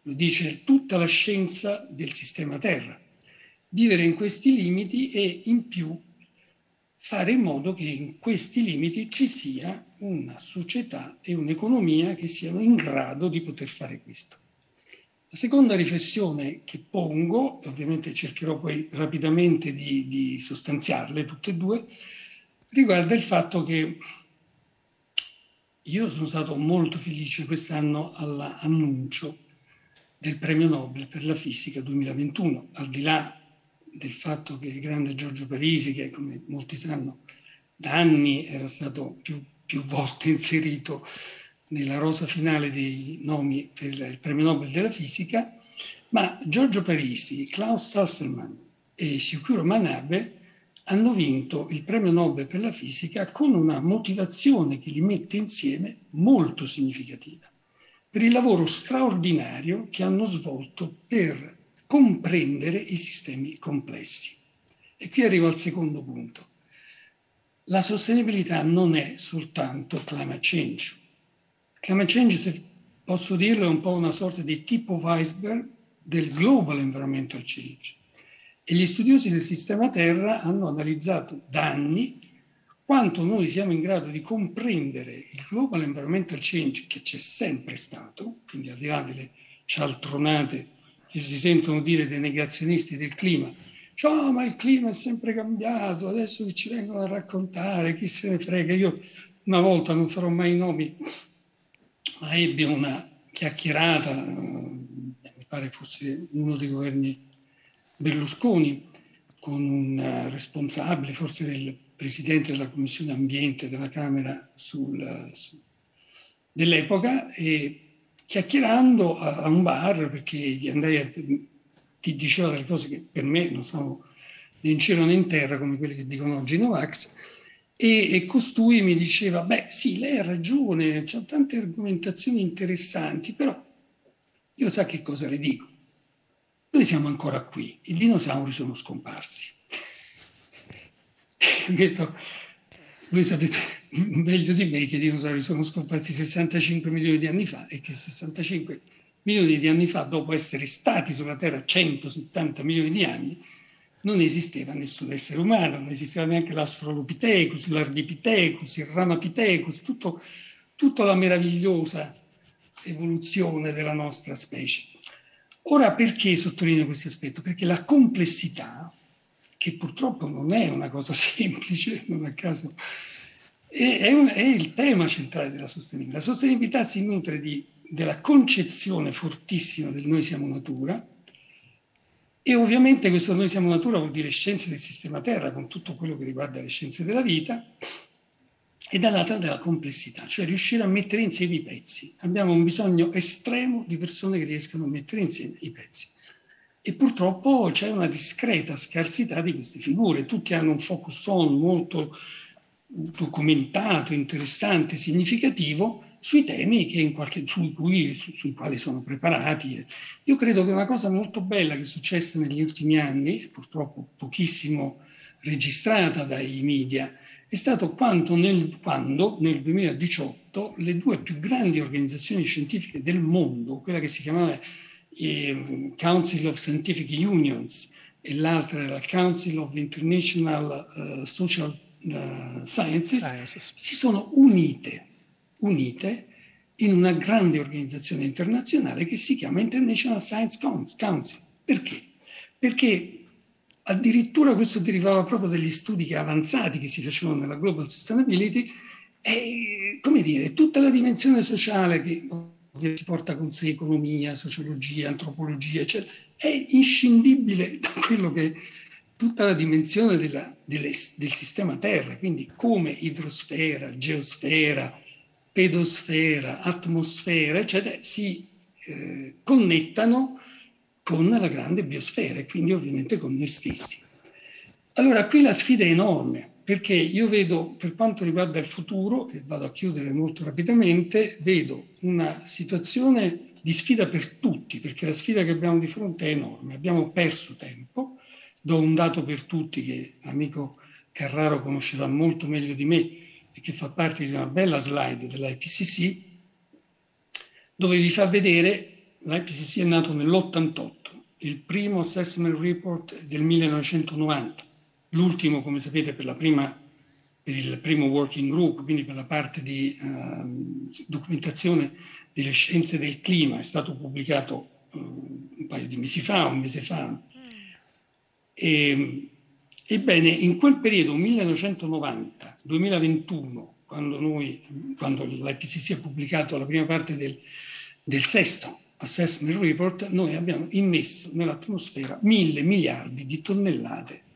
lo dice tutta la scienza del sistema Terra vivere in questi limiti e in più fare in modo che in questi limiti ci sia una società e un'economia che siano in grado di poter fare questo. La seconda riflessione che pongo, ovviamente cercherò poi rapidamente di, di sostanziarle tutte e due, riguarda il fatto che io sono stato molto felice quest'anno all'annuncio del premio Nobel per la fisica 2021, al di là del fatto che il grande Giorgio Parisi, che come molti sanno da anni era stato più, più volte inserito nella rosa finale dei nomi per il premio Nobel della fisica, ma Giorgio Parisi, Klaus Sassermann e Sicuro Manabe hanno vinto il premio Nobel per la fisica con una motivazione che li mette insieme molto significativa per il lavoro straordinario che hanno svolto per comprendere i sistemi complessi. E qui arrivo al secondo punto. La sostenibilità non è soltanto climate change. Climate change, se posso dirlo, è un po' una sorta di tipo iceberg del global environmental change. E gli studiosi del sistema Terra hanno analizzato da anni quanto noi siamo in grado di comprendere il global environmental change che c'è sempre stato, quindi al di là delle cialtronate che si sentono dire dei negazionisti del clima. Cioè, oh, ma il clima è sempre cambiato, adesso che ci vengono a raccontare, chi se ne frega. Io una volta, non farò mai i nomi, ma ebbi una chiacchierata, eh, mi pare fosse uno dei governi Berlusconi, con un eh, responsabile, forse del presidente della Commissione Ambiente della Camera sul, eh, su, dell'epoca, e chiacchierando a, un bar perché gli andai ti diceva delle cose che per me non stavano né in cielo né in terra come quelle che dicono oggi Novax e, e, costui mi diceva beh sì lei ha ragione c'ha tante argomentazioni interessanti però io sa che cosa le dico noi siamo ancora qui i dinosauri sono scomparsi questo voi sapete meglio di me che i dinosauri sono scomparsi 65 milioni di anni fa e che 65 milioni di anni fa, dopo essere stati sulla Terra 170 milioni di anni, non esisteva nessun essere umano, non esisteva neanche l'Astrolopithecus, l'Ardipithecus, il Ramapithecus, tutto, tutta la meravigliosa evoluzione della nostra specie. Ora perché sottolineo questo aspetto? Perché la complessità che purtroppo non è una cosa semplice, non a caso, è, è, un, è il tema centrale della sostenibilità. La sostenibilità si nutre di, della concezione fortissima del noi siamo natura, e ovviamente questo noi siamo natura vuol dire scienze del sistema Terra con tutto quello che riguarda le scienze della vita e dall'altra della complessità, cioè riuscire a mettere insieme i pezzi. Abbiamo un bisogno estremo di persone che riescano a mettere insieme i pezzi. E purtroppo c'è una discreta scarsità di queste figure. Tutti hanno un focus on molto documentato, interessante, significativo sui temi qualche, sui, cui, su, sui quali sono preparati. Io credo che una cosa molto bella che è successa negli ultimi anni, purtroppo pochissimo registrata dai media, è stato quando nel, quando nel 2018 le due più grandi organizzazioni scientifiche del mondo, quella che si chiamava eh, Council of Scientific Unions e l'altra era il Council of International uh, Social uh, Sciences, Sciences, si sono unite, unite in una grande organizzazione internazionale che si chiama International Science Council. Perché? Perché addirittura questo derivava proprio dagli studi avanzati che si facevano nella Global Sustainability, e, come dire, tutta la dimensione sociale che che si porta con sé economia, sociologia, antropologia, eccetera, è inscindibile da quello che tutta la dimensione della, delle, del sistema Terra, quindi come idrosfera, geosfera, pedosfera, atmosfera, eccetera, si eh, connettano con la grande biosfera e quindi ovviamente con noi stessi. Allora qui la sfida è enorme, perché io vedo, per quanto riguarda il futuro, e vado a chiudere molto rapidamente, vedo una situazione di sfida per tutti, perché la sfida che abbiamo di fronte è enorme. Abbiamo perso tempo, do un dato per tutti che l'amico Carraro conoscerà molto meglio di me e che fa parte di una bella slide dell'IPCC, dove vi fa vedere, l'IPCC è nato nell'88, il primo assessment report del 1990 l'ultimo, come sapete, per, la prima, per, il primo working group, quindi per la parte di eh, documentazione delle scienze del clima, è stato pubblicato eh, un paio di mesi fa, un mese fa. Mm. E, ehm, ebbene, in quel periodo 1990-2021, quando, noi, quando l'IPCC ha pubblicato la prima parte del, del sesto assessment report, noi abbiamo immesso nell'atmosfera mille miliardi di tonnellate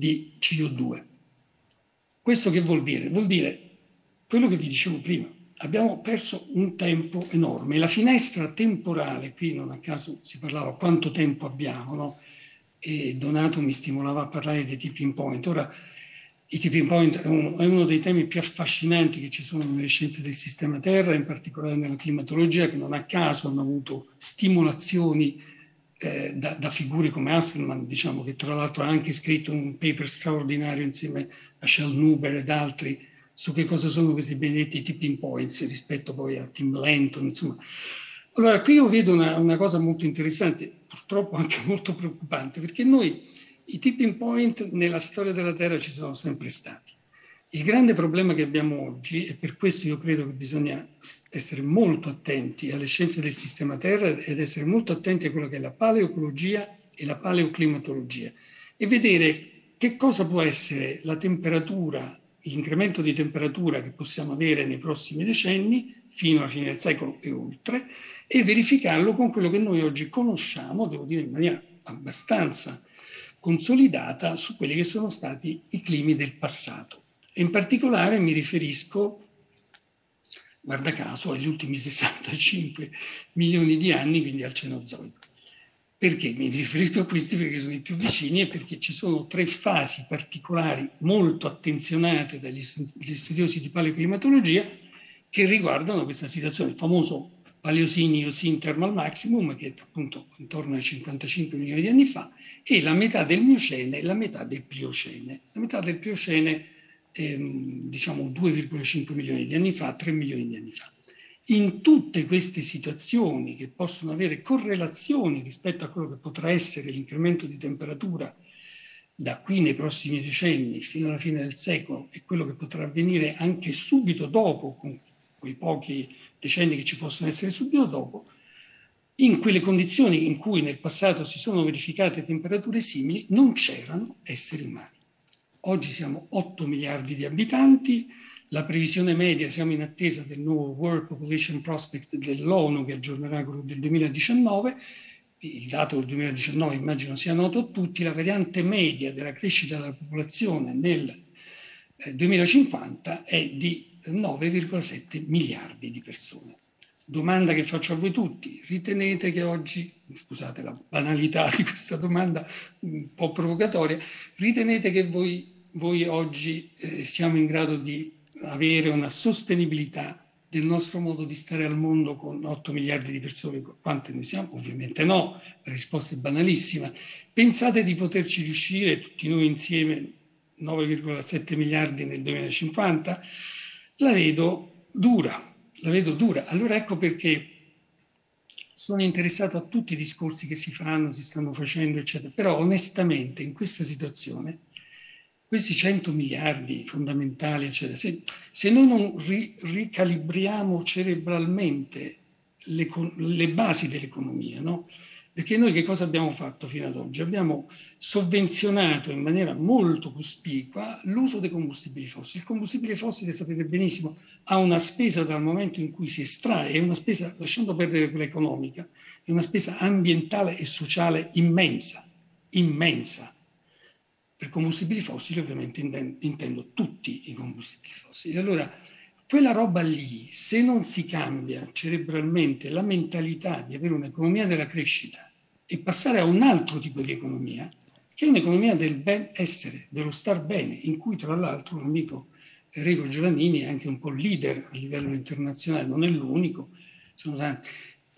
di CO2. Questo che vuol dire? Vuol dire quello che vi dicevo prima. Abbiamo perso un tempo enorme. La finestra temporale, qui non a caso si parlava quanto tempo abbiamo, no? e Donato mi stimolava a parlare dei tipping point. Ora, i tipping point è uno, è uno dei temi più affascinanti che ci sono nelle scienze del sistema Terra, in particolare nella climatologia, che non a caso hanno avuto stimolazioni eh, da, da, figure come Hasselman, diciamo, che tra l'altro ha anche scritto un paper straordinario insieme a Shell Nuber ed altri su che cosa sono questi benedetti tipping points rispetto poi a Tim Lenton, insomma. Allora, qui io vedo una, una cosa molto interessante, purtroppo anche molto preoccupante, perché noi i tipping point nella storia della Terra ci sono sempre stati. Il grande problema che abbiamo oggi, e per questo io credo che bisogna essere molto attenti alle scienze del sistema Terra ed essere molto attenti a quella che è la paleocologia e la paleoclimatologia, e vedere che cosa può essere la temperatura, l'incremento di temperatura che possiamo avere nei prossimi decenni, fino alla fine del secolo e oltre, e verificarlo con quello che noi oggi conosciamo, devo dire in maniera abbastanza consolidata, su quelli che sono stati i climi del passato. In particolare mi riferisco, guarda caso, agli ultimi 65 milioni di anni, quindi al Cenozoico. Perché mi riferisco a questi? Perché sono i più vicini e perché ci sono tre fasi particolari molto attenzionate dagli studiosi di paleoclimatologia che riguardano questa situazione, il famoso paleosinio Eocene Thermal Maximum, che è appunto intorno ai 55 milioni di anni fa, e la metà del Miocene e la metà del Pliocene. La metà del Pliocene è ehm, diciamo 2,5 milioni di anni fa, 3 milioni di anni fa. In tutte queste situazioni che possono avere correlazioni rispetto a quello che potrà essere l'incremento di temperatura da qui nei prossimi decenni fino alla fine del secolo e quello che potrà avvenire anche subito dopo, con quei pochi decenni che ci possono essere subito dopo, in quelle condizioni in cui nel passato si sono verificate temperature simili non c'erano esseri umani. Oggi siamo 8 miliardi di abitanti, la previsione media siamo in attesa del nuovo World Population Prospect dell'ONU che aggiornerà quello del 2019, il dato del 2019 immagino sia noto a tutti, la variante media della crescita della popolazione nel 2050 eh, è di 9,7 miliardi di persone. Domanda che faccio a voi tutti, ritenete che oggi, scusate la banalità di questa domanda un po' provocatoria, ritenete che voi voi oggi eh, siamo in grado di avere una sostenibilità del nostro modo di stare al mondo con 8 miliardi di persone, quante ne siamo? Ovviamente no, la risposta è banalissima. Pensate di poterci riuscire tutti noi insieme, 9,7 miliardi nel 2050? La vedo dura, la vedo dura. Allora ecco perché sono interessato a tutti i discorsi che si fanno, si stanno facendo, eccetera, però onestamente in questa situazione questi 100 miliardi fondamentali, eccetera, se, se noi non ri, ricalibriamo cerebralmente le, le basi dell'economia, no? Perché noi che cosa abbiamo fatto fino ad oggi? Abbiamo sovvenzionato in maniera molto cospicua l'uso dei combustibili fossili. Il combustibile fossile, sapete benissimo, ha una spesa dal momento in cui si estrae, è una spesa, lasciando perdere quella economica, è una spesa ambientale e sociale immensa, immensa. Per combustibili fossili ovviamente intendo tutti i combustibili fossili. Allora, quella roba lì, se non si cambia cerebralmente la mentalità di avere un'economia della crescita e passare a un altro tipo di economia, che è un'economia del benessere, dello star bene, in cui tra l'altro l'amico Enrico Giovannini è anche un po' leader a livello internazionale, non è l'unico, sono tanti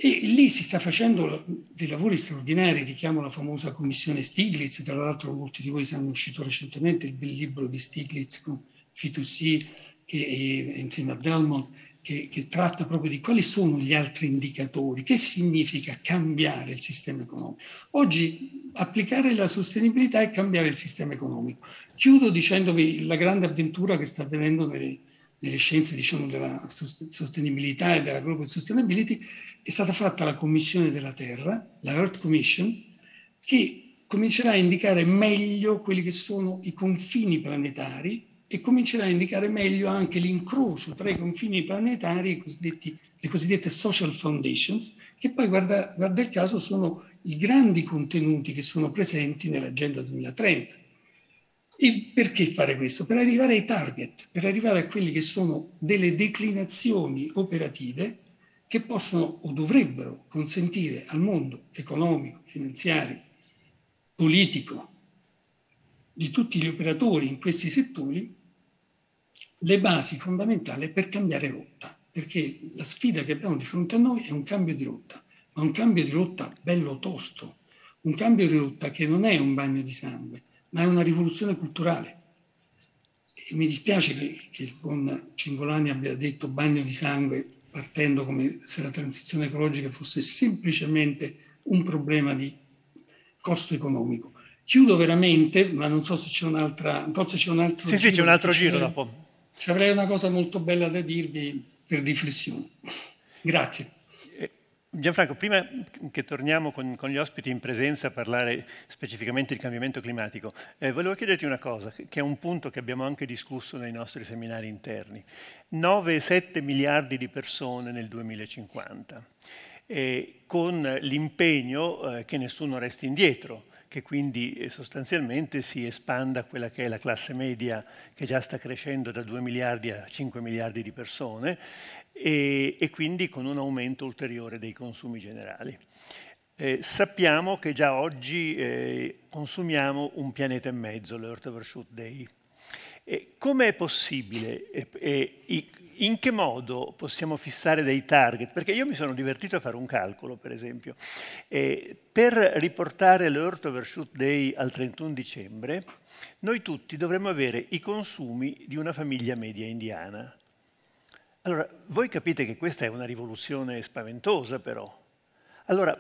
e lì si sta facendo dei lavori straordinari, richiamo la famosa commissione Stiglitz, tra l'altro molti di voi sanno uscito recentemente il bel libro di Stiglitz con Fitoussi insieme a Delmont, che, che, tratta proprio di quali sono gli altri indicatori, che significa cambiare il sistema economico. Oggi applicare la sostenibilità è cambiare il sistema economico. Chiudo dicendovi la grande avventura che sta avvenendo nelle, nelle scienze diciamo, della sostenibilità e della Global Sustainability, è stata fatta la Commissione della Terra, la Earth Commission, che comincerà a indicare meglio quelli che sono i confini planetari e comincerà a indicare meglio anche l'incrocio tra i confini planetari e le cosiddette social foundations, che poi, guarda, guarda il caso, sono i grandi contenuti che sono presenti nell'Agenda 2030 e perché fare questo? Per arrivare ai target, per arrivare a quelli che sono delle declinazioni operative che possono o dovrebbero consentire al mondo economico, finanziario, politico, di tutti gli operatori in questi settori, le basi fondamentali per cambiare rotta, perché la sfida che abbiamo di fronte a noi è un cambio di rotta, ma un cambio di rotta bello tosto, un cambio di rotta che non è un bagno di sangue, ma è una rivoluzione culturale. E mi dispiace che, che il buon Cingolani abbia detto bagno di sangue partendo come se la transizione ecologica fosse semplicemente un problema di costo economico. Chiudo veramente, ma non so se c'è un'altra, forse c'è un altro sì, giro. Sì, c'è un altro giro dopo. Avrei una cosa molto bella da dirvi per riflessione. Grazie. Gianfranco, prima che torniamo con, con, gli ospiti in presenza a parlare specificamente di cambiamento climatico, eh, volevo chiederti una cosa, che è un punto che abbiamo anche discusso nei nostri seminari interni. 9,7 miliardi di persone nel 2050, eh, con l'impegno eh, che nessuno resti indietro, che quindi eh, sostanzialmente si espanda quella che è la classe media che già sta crescendo da 2 miliardi a 5 miliardi di persone e, e quindi con un aumento ulteriore dei consumi generali. Eh, sappiamo che già oggi eh, consumiamo un pianeta e mezzo, l'Earth Overshoot Day. Come è possibile e in che modo possiamo fissare dei target? Perché io mi sono divertito a fare un calcolo, per esempio. per riportare l'Earth Overshoot Day al 31 dicembre, noi tutti dovremmo avere i consumi di una famiglia media indiana. Allora, voi capite che questa è una rivoluzione spaventosa però. Allora,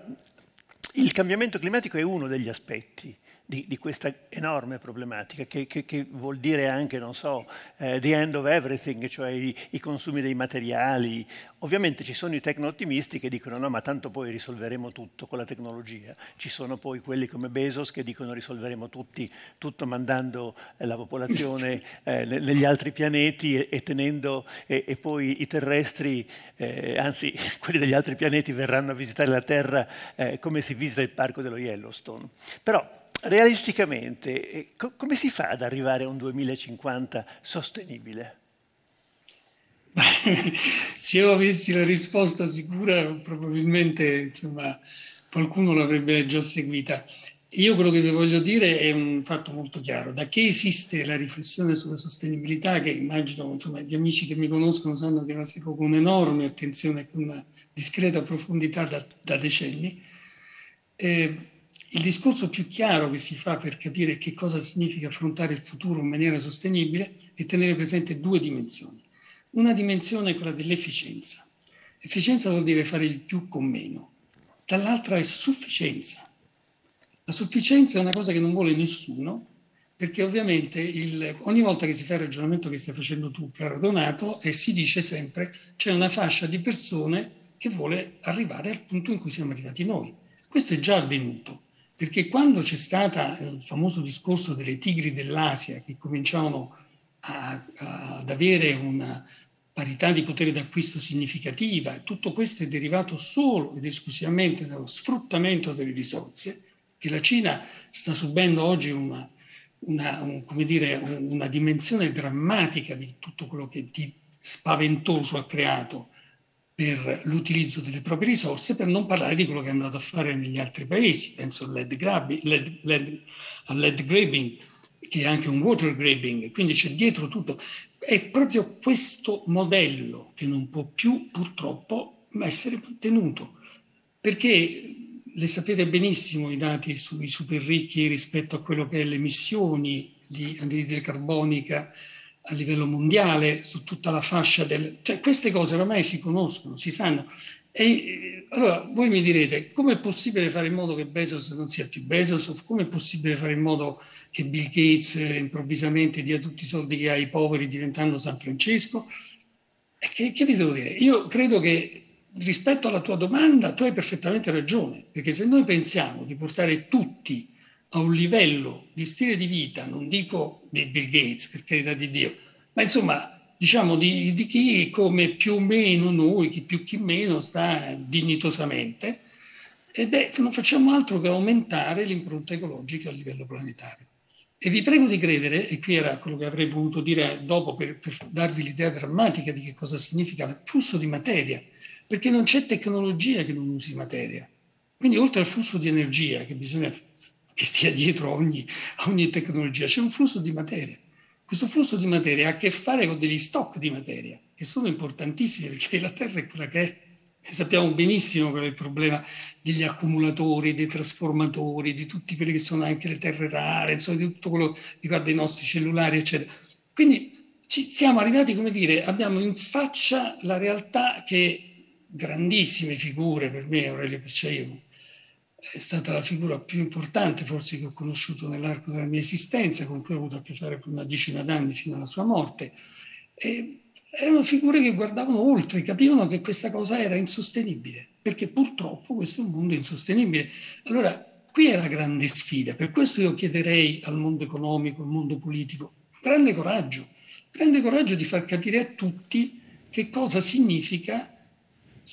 il cambiamento climatico è uno degli aspetti, di, di questa enorme problematica che, che, che, vuol dire anche, non so, eh, the end of everything, cioè i, i, consumi dei materiali. Ovviamente ci sono i tecno-ottimisti che dicono no, ma tanto poi risolveremo tutto con la tecnologia. Ci sono poi quelli come Bezos che dicono risolveremo tutti, tutto mandando eh, la popolazione eh, negli altri pianeti e, e tenendo, e, e, poi i terrestri, eh, anzi quelli degli altri pianeti verranno a visitare la Terra eh, come si visita il parco dello Yellowstone. Però realisticamente, eh, co come si fa ad arrivare a un 2050 sostenibile? Se io avessi la risposta sicura, probabilmente insomma, qualcuno l'avrebbe già seguita. Io quello che vi voglio dire è un fatto molto chiaro. Da che esiste la riflessione sulla sostenibilità, che immagino insomma, gli amici che mi conoscono sanno che la seguo con enorme attenzione e con una discreta profondità da, da decenni, eh, il discorso più chiaro che si fa per capire che cosa significa affrontare il futuro in maniera sostenibile è tenere presente due dimensioni. Una dimensione è quella dell'efficienza. Efficienza vuol dire fare il più con meno. Dall'altra è sufficienza. La sufficienza è una cosa che non vuole nessuno, perché ovviamente il, ogni volta che si fa il ragionamento che stai facendo tu, caro Donato, e si dice sempre c'è una fascia di persone che vuole arrivare al punto in cui siamo arrivati noi. Questo è già avvenuto. Perché quando c'è stato il famoso discorso delle tigri dell'Asia che cominciavano a, a, ad avere una parità di potere d'acquisto significativa, e tutto questo è derivato solo ed esclusivamente dallo sfruttamento delle risorse, che la Cina sta subendo oggi una, una, un, dire, una dimensione drammatica di tutto quello che di spaventoso ha creato per l'utilizzo delle proprie risorse, per non parlare di quello che è andato a fare negli altri paesi, penso all'ed grabbing, lead, grabbing che è anche un water grabbing, quindi c'è dietro tutto. È proprio questo modello che non può più purtroppo essere mantenuto, perché le sapete benissimo i dati sui super ricchi rispetto a quello che è le emissioni di anidride carbonica a livello mondiale, su tutta la fascia del... Cioè queste cose ormai si conoscono, si sanno. E eh, allora voi mi direte come è possibile fare in modo che Bezos non sia più Bezos, come è possibile fare in modo che Bill Gates eh, improvvisamente dia tutti i soldi che ha ai poveri diventando San Francesco? E che, che vi devo dire? Io credo che rispetto alla tua domanda tu hai perfettamente ragione, perché se noi pensiamo di portare tutti a un livello di stile di vita, non dico di Bill Gates, per carità di Dio, ma insomma diciamo di, di chi come più o meno noi, chi più chi meno sta dignitosamente, e beh, non facciamo altro che aumentare l'impronta ecologica a livello planetario. E vi prego di credere, e qui era quello che avrei voluto dire dopo per, per darvi l'idea drammatica di che cosa significa il flusso di materia, perché non c'è tecnologia che non usi materia. Quindi oltre al flusso di energia che bisogna che stia dietro a ogni, a ogni tecnologia, c'è un flusso di materia. Questo flusso di materia ha a che fare con degli stock di materia, che sono importantissimi perché la Terra è quella che è. E sappiamo benissimo qual è il problema degli accumulatori, dei trasformatori, di tutti quelli che sono anche le terre rare, insomma, di tutto quello che riguarda i nostri cellulari, eccetera. Quindi ci siamo arrivati, come dire, abbiamo in faccia la realtà che grandissime figure per me, Aurelio Picciaio, è stata la figura più importante forse che ho conosciuto nell'arco della mia esistenza, con cui ho avuto a che fare per una decina d'anni fino alla sua morte. E erano figure che guardavano oltre, capivano che questa cosa era insostenibile, perché purtroppo questo è un mondo insostenibile. Allora, qui è la grande sfida, per questo io chiederei al mondo economico, al mondo politico, grande coraggio, grande coraggio di far capire a tutti che cosa significa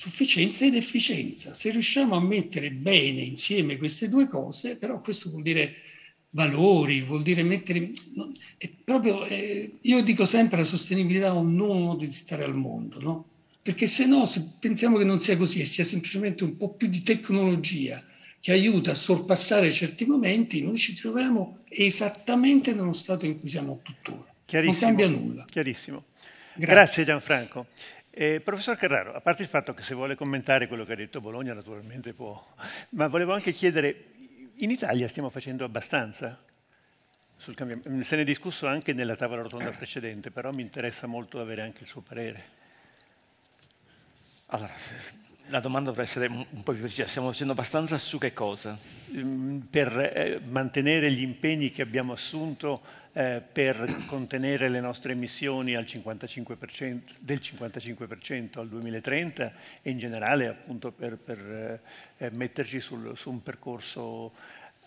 sufficienza ed efficienza. Se riusciamo a mettere bene insieme queste due cose, però questo vuol dire valori, vuol dire mettere... No, proprio, eh, io dico sempre la sostenibilità è un nuovo modo di stare al mondo, no? Perché se no, se pensiamo che non sia così e sia semplicemente un po' più di tecnologia che aiuta a sorpassare certi momenti, noi ci troviamo esattamente nello stato in cui siamo tuttora. Non cambia nulla. Chiarissimo. Grazie, Grazie Gianfranco. Eh, professor Carraro, a parte il fatto che se vuole commentare quello che ha detto Bologna naturalmente può, ma volevo anche chiedere, in Italia stiamo facendo abbastanza? Sul cambiamento. Se ne è discusso anche nella tavola rotonda precedente, però mi interessa molto avere anche il suo parere. Allora, la domanda può essere un po' più precisa, stiamo facendo abbastanza su che cosa? Mm, per eh, mantenere gli impegni che abbiamo assunto eh, per contenere le nostre emissioni al 55%, del 55% al 2030 e in generale appunto per, per eh, metterci sul, su un percorso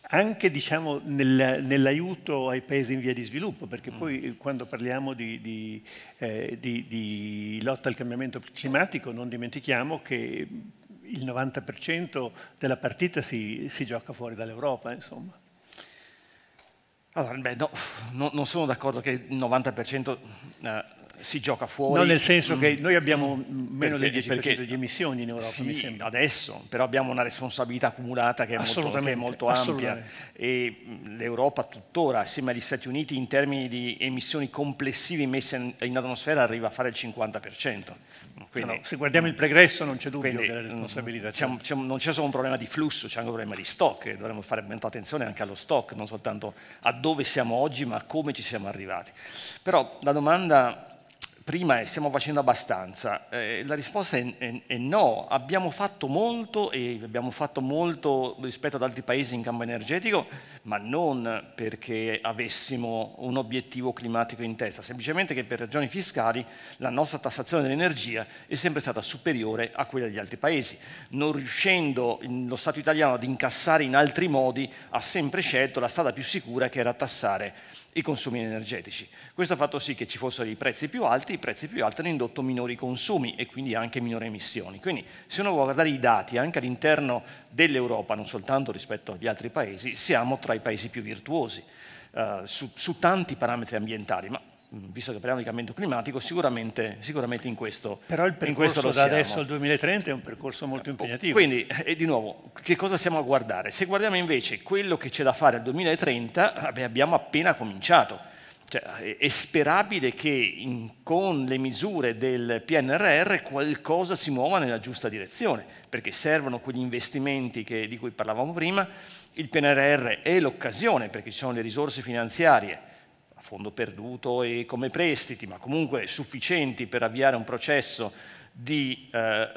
anche diciamo, nel, nell'aiuto ai paesi in via di sviluppo, perché mm. poi eh, quando parliamo di, di, eh, di, di lotta al cambiamento climatico non dimentichiamo che il 90% della partita si, si gioca fuori dall'Europa. Insomma. Allora, beh, no, no, non sono d'accordo che il 90% eh, si gioca fuori. No, nel senso mm. che noi abbiamo mm. meno perché, del 10% perché, di emissioni in Europa, sì, mi sembra. Adesso, però abbiamo una responsabilità accumulata che è molto, che è molto ampia e mm, l'Europa tuttora, assieme agli Stati Uniti, in termini di emissioni complessive messe in, atmosfera arriva a fare il 50%. Quindi, se guardiamo il pregresso non c'è dubbio quindi, che la mm, responsabilità c'è. c'è. non c'è solo un problema di flusso, c'è anche un problema di stock, dovremmo fare molta attenzione anche allo stock, non soltanto a dove siamo oggi, ma a come ci siamo arrivati. Però la domanda prima stiamo facendo abbastanza? Eh, la risposta è, è, è, no, abbiamo fatto molto e abbiamo fatto molto rispetto ad altri paesi in campo energetico, ma non perché avessimo un obiettivo climatico in testa, semplicemente che per ragioni fiscali la nostra tassazione dell'energia è sempre stata superiore a quella degli altri paesi. Non riuscendo lo Stato italiano ad incassare in altri modi, ha sempre scelto la strada più sicura che era tassare i consumi energetici. Questo ha fatto sì che ci fossero i prezzi più alti, i prezzi più alti hanno indotto minori consumi e quindi anche minore emissioni. Quindi se uno vuole guardare i dati anche all'interno dell'Europa, non soltanto rispetto agli altri paesi, siamo tra i paesi più virtuosi eh, su, su tanti parametri ambientali, ma Mm-hmm. visto che parliamo di cambiamento climatico, sicuramente, sicuramente in questo Però il percorso da siamo. adesso al 2030 è un percorso molto eh, impegnativo. Quindi, e eh, di nuovo, che cosa stiamo a guardare? Se guardiamo invece quello che c'è da fare al 2030, beh, abbiamo appena cominciato. Cioè, è sperabile che in, con le misure del PNRR qualcosa si muova nella giusta direzione, perché servono quegli investimenti che, di cui parlavamo prima. Il PNRR è l'occasione, perché ci sono le risorse finanziarie, fondo perduto e come prestiti, ma comunque sufficienti per avviare un processo di eh,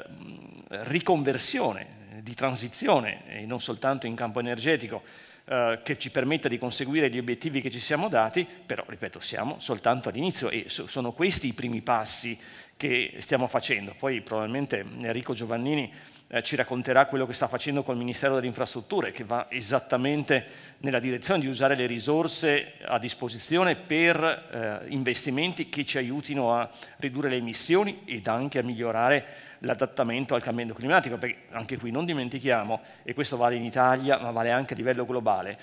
riconversione, di transizione, e non soltanto in campo energetico, eh, che ci permetta di conseguire gli obiettivi che ci siamo dati, però, ripeto, siamo soltanto all'inizio e so sono questi i primi passi che stiamo facendo. Poi probabilmente Enrico Giovannini eh, ci racconterà quello che sta facendo col Ministero delle Infrastrutture, che va esattamente nella direzione di usare le risorse a disposizione per eh, investimenti che ci aiutino a ridurre le emissioni ed anche a migliorare l'adattamento al cambiamento climatico, perché anche qui non dimentichiamo, e questo vale in Italia ma vale anche a livello globale,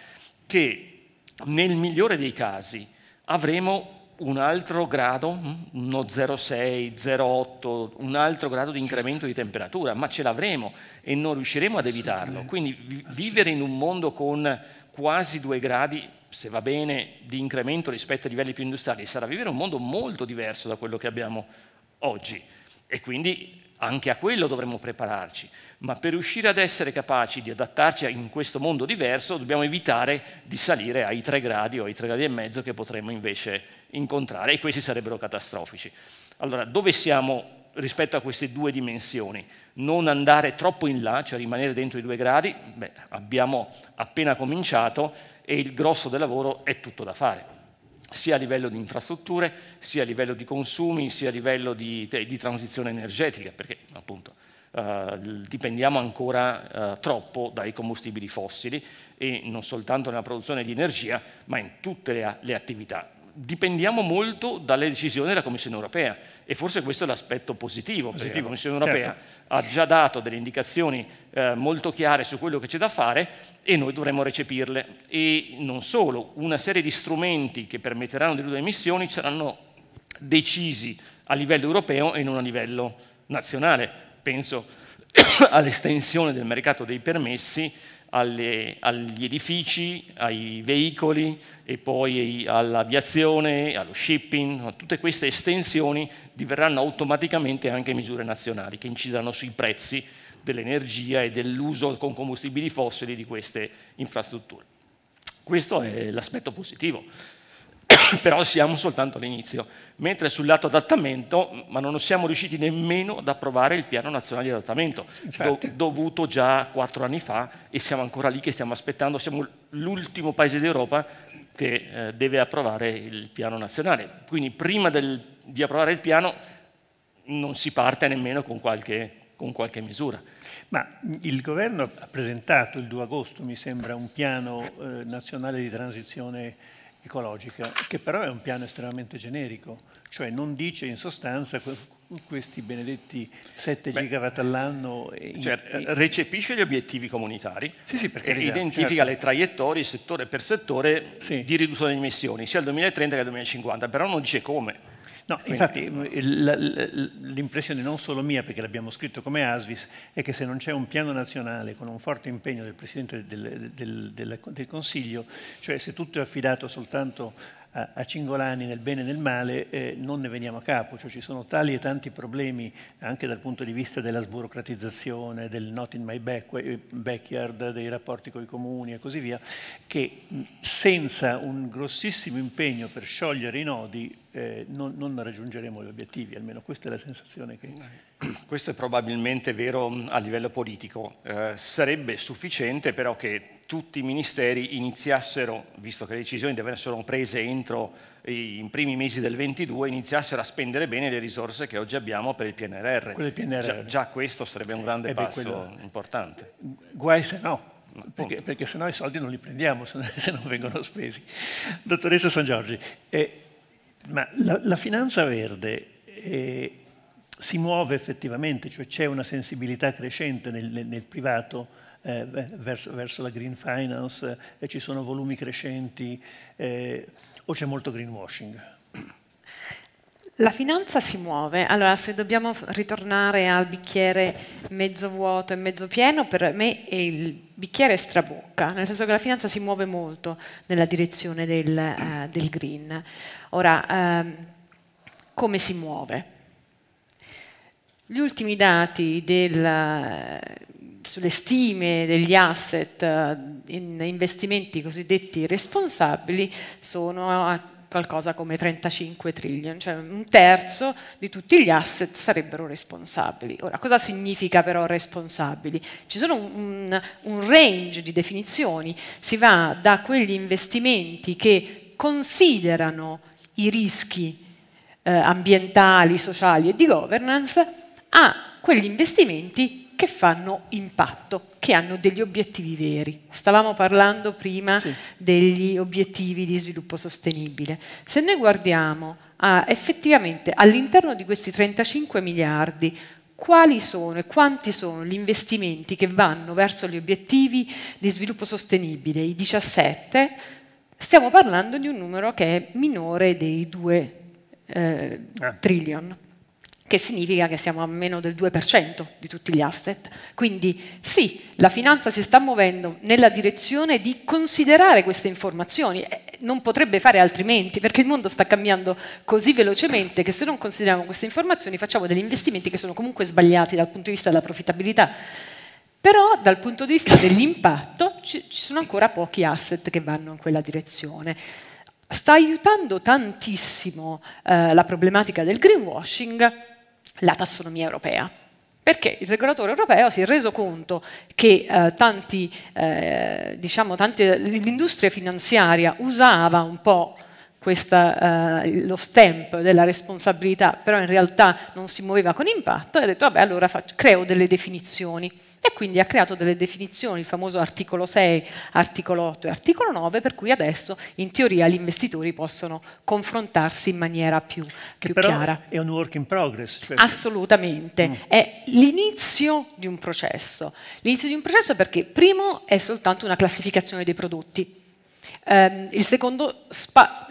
che nel migliore dei casi avremo un altro grado, uno 0,6, 0,8, un altro grado di incremento di temperatura, ma ce l'avremo e non riusciremo ad evitarlo. Quindi vivere in un mondo con quasi due gradi, se va bene, di incremento rispetto ai livelli più industriali, sarà vivere un mondo molto diverso da quello che abbiamo oggi. E quindi anche a quello dovremmo prepararci, ma per riuscire ad essere capaci di adattarci in questo mondo diverso dobbiamo evitare di salire ai tre gradi o ai tre gradi e mezzo che potremmo invece incontrare e questi sarebbero catastrofici. Allora, dove siamo rispetto a queste due dimensioni? Non andare troppo in là, cioè rimanere dentro i due gradi, beh, abbiamo appena cominciato e il grosso del lavoro è tutto da fare sia a livello di infrastrutture, sia a livello di consumi, sia a livello di, di transizione energetica, perché appunto eh, dipendiamo ancora eh, troppo dai combustibili fossili e non soltanto nella produzione di energia, ma in tutte le, le attività dipendiamo molto dalle decisioni della Commissione europea e forse questo è l'aspetto positivo, perché la Commissione europea certo. ha già dato delle indicazioni eh, molto chiare su quello che c'è da fare e noi dovremo recepirle. E non solo, una serie di strumenti che permetteranno di ridurre le emissioni saranno decisi a livello europeo e non a livello nazionale. Penso all'estensione del mercato dei permessi alle, agli edifici, ai veicoli e poi all'aviazione, allo shipping, tutte queste estensioni diverranno automaticamente anche misure nazionali che incideranno sui prezzi dell'energia e dell'uso con combustibili fossili di queste infrastrutture. Questo è l'aspetto positivo. però siamo soltanto all'inizio, mentre sul lato adattamento, ma non siamo riusciti nemmeno ad approvare il piano nazionale di adattamento, do, dovuto già quattro anni fa e siamo ancora lì che stiamo aspettando, siamo l'ultimo paese d'Europa che eh, deve approvare il piano nazionale, quindi prima del, di approvare il piano non si parte nemmeno con qualche, con qualche misura. Ma il governo ha presentato il 2 agosto, mi sembra, un piano eh, nazionale di transizione ecologica, che però è un piano estremamente generico, cioè non dice in sostanza questi benedetti 7 Beh, gigawatt all'anno. Cioè, recepisce gli obiettivi comunitari sì, sì, e identifica certo. le traiettorie settore per settore sì. di riduzione delle emissioni, sia al 2030 che al 2050, però non dice come. No, infatti l'impressione non solo mia, perché l'abbiamo scritto come ASVIS, è che se non c'è un piano nazionale con un forte impegno del Presidente del, del, del, del Consiglio, cioè se tutto è affidato soltanto a, Cingolani nel bene e nel male eh, non ne veniamo a capo, cioè ci sono tali e tanti problemi anche dal punto di vista della sburocratizzazione, del not in my eh, backyard, dei rapporti con i comuni e così via, che senza un grossissimo impegno per sciogliere i nodi eh, non, non, raggiungeremo gli obiettivi, almeno questa è la sensazione che... Questo è probabilmente vero a livello politico, eh, sarebbe sufficiente però che tutti i ministeri iniziassero, visto che le decisioni devono essere prese entro i primi mesi del 22, iniziassero a spendere bene le risorse che oggi abbiamo per il PNRR. Il PNRR. Già, già, questo sarebbe un eh, grande eh, passo quello... importante. Guai se no. Perché, perché se no i soldi non li prendiamo se non vengono spesi. Dottoressa San Giorgi, eh, ma la, la finanza verde eh, si muove effettivamente, cioè c'è una sensibilità crescente nel, nel privato eh, verso, verso, la green finance, eh, ci sono volumi crescenti eh, o c'è molto greenwashing? La finanza si muove, allora se dobbiamo ritornare al bicchiere mezzo vuoto e mezzo pieno, per me è il bicchiere strabocca, nel senso che la finanza si muove molto nella direzione del, eh, del green. Ora, eh, come si muove? Gli ultimi dati del, sulle stime degli asset eh, in investimenti cosiddetti responsabili sono a qualcosa come 35 trillion, cioè un terzo di tutti gli asset sarebbero responsabili. Ora, cosa significa però responsabili? Ci sono un, un range di definizioni, si va da quegli investimenti che considerano i rischi eh, ambientali, sociali e di governance a quegli investimenti che fanno impatto, che hanno degli obiettivi veri. Stavamo parlando prima sì. degli obiettivi di sviluppo sostenibile. Se noi guardiamo a, effettivamente all'interno di questi 35 miliardi, quali sono e quanti sono gli investimenti che vanno verso gli obiettivi di sviluppo sostenibile, i 17, stiamo parlando di un numero che è minore dei 2 eh, eh. trilioni che significa che siamo a meno del 2% di tutti gli asset. Quindi sì, la finanza si sta muovendo nella direzione di considerare queste informazioni, eh, non potrebbe fare altrimenti perché il mondo sta cambiando così velocemente che se non consideriamo queste informazioni facciamo degli investimenti che sono comunque sbagliati dal punto di vista della profittabilità. Però dal punto di vista dell'impatto ci, ci sono ancora pochi asset che vanno in quella direzione sta aiutando tantissimo eh, la problematica del greenwashing la tassonomia europea. Perché il regolatore europeo si è reso conto che eh, tanti, eh, diciamo, l'industria finanziaria usava un po' questa, eh, lo stamp della responsabilità, però in realtà non si muoveva con impatto, e ha detto vabbè allora faccio, creo delle definizioni. E quindi ha creato delle definizioni, il famoso articolo 6, articolo 8 e articolo 9, per cui adesso in teoria gli investitori possono confrontarsi in maniera più, più chiara. È un work in progress. Cioè... Assolutamente, mm. è l'inizio di un processo. L'inizio di un processo perché primo è soltanto una classificazione dei prodotti Um, il, secondo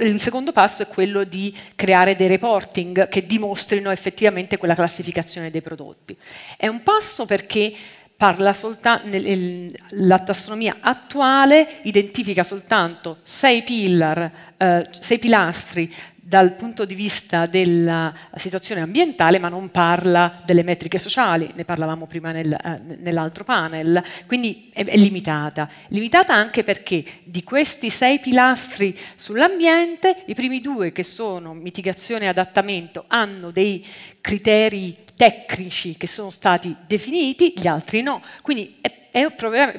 il, secondo passo è quello di creare dei reporting che dimostrino effettivamente quella classificazione dei prodotti. È un passo perché la tassonomia attuale identifica soltanto sei, pillar, eh, sei pilastri, dal punto di vista della situazione ambientale, ma non parla delle metriche sociali, ne parlavamo prima nel, eh, nell'altro panel, quindi è, è, limitata. Limitata anche perché di questi sei pilastri sull'ambiente, i primi due che sono mitigazione e adattamento hanno dei criteri tecnici che sono stati definiti, gli altri no. Quindi è è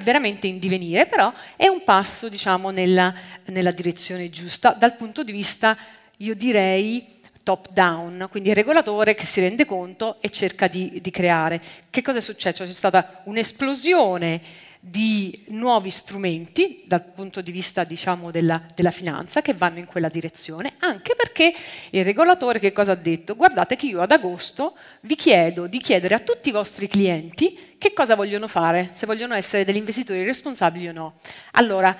veramente in divenire, però è un passo diciamo, nella, nella direzione giusta dal punto di vista io direi top down, quindi il regolatore che si rende conto e cerca di, di creare. Che cosa è successo? C'è stata un'esplosione di nuovi strumenti dal punto di vista diciamo, della, della, finanza che vanno in quella direzione, anche perché il regolatore che cosa ha detto? Guardate che io ad agosto vi chiedo di chiedere a tutti i vostri clienti che cosa vogliono fare, se vogliono essere degli investitori responsabili o no. Allora,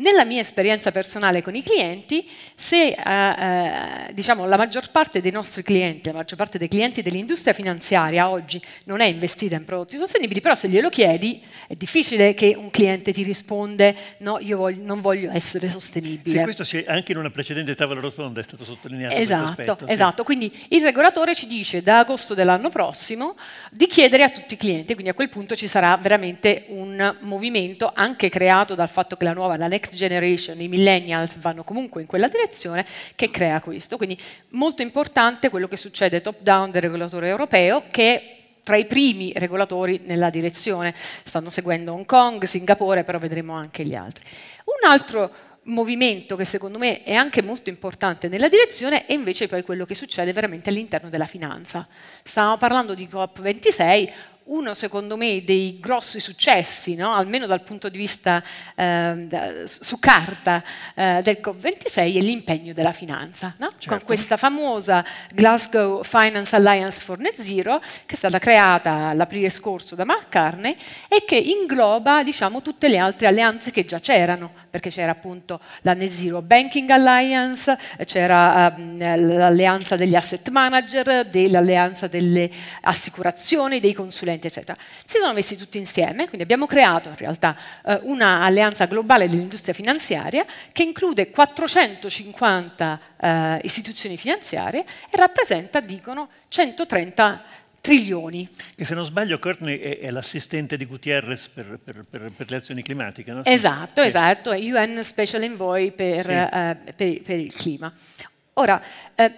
nella mia esperienza personale con i clienti, se eh, eh, diciamo, la maggior parte dei nostri clienti, la maggior parte dei clienti dell'industria finanziaria oggi non è investita in prodotti sostenibili, però se glielo chiedi è difficile che un cliente ti risponda no, io voglio, non voglio essere sostenibile. Sì, questo sì, anche in una precedente tavola rotonda è stato sottolineato. Esatto, aspetto, esatto. Sì. quindi il regolatore ci dice da agosto dell'anno prossimo di chiedere a tutti i clienti, quindi a quel punto ci sarà veramente un movimento anche creato dal fatto che la nuova, la next generation, i millennials vanno comunque in quella direzione, che crea questo. Quindi molto importante quello che succede top down del regolatore europeo che tra i primi regolatori nella direzione. Stanno seguendo Hong Kong, Singapore, però vedremo anche gli altri. Un altro movimento che secondo me è anche molto importante nella direzione è invece poi quello che succede veramente all'interno della finanza. Stavamo parlando di COP26, uno, secondo me, dei grossi successi, no? almeno dal punto di vista eh, su carta eh, del COP26, è l'impegno della finanza, no? certo. con questa famosa Glasgow Finance Alliance for Net Zero, che è stata creata l'aprile scorso da McCartney e che ingloba diciamo, tutte le altre alleanze che già c'erano, perché c'era appunto la Net Zero Banking Alliance, c'era um, l'alleanza degli asset manager, dell'alleanza delle assicurazioni, dei consulenti efficienti, eccetera. Si sono messi tutti insieme, quindi abbiamo creato in realtà eh, un'alleanza globale dell'industria finanziaria che include 450 eh, istituzioni finanziarie e rappresenta, dicono, 130 trilioni. E se non sbaglio Courtney è, è l'assistente di Gutierrez per, per, per, per, le azioni climatiche, no? Esatto, sì. esatto, è UN Special Envoy sì. eh, per, il clima. Ora, eh,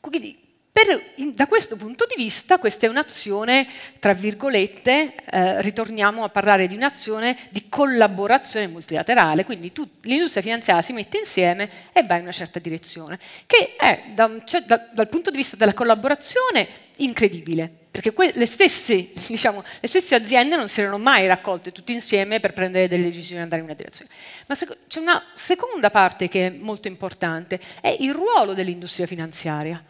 quindi, per, da questo punto di vista, questa è un'azione, tra virgolette, eh, ritorniamo a parlare di un'azione di collaborazione multilaterale, quindi l'industria finanziaria si mette insieme e va in una certa direzione, che è, da, cioè, da, dal punto di vista della collaborazione, incredibile, perché le stesse, diciamo, le stesse, aziende non si erano mai raccolte tutte insieme per prendere delle decisioni e andare in una direzione. Ma c'è una seconda parte che è molto importante, è il ruolo dell'industria finanziaria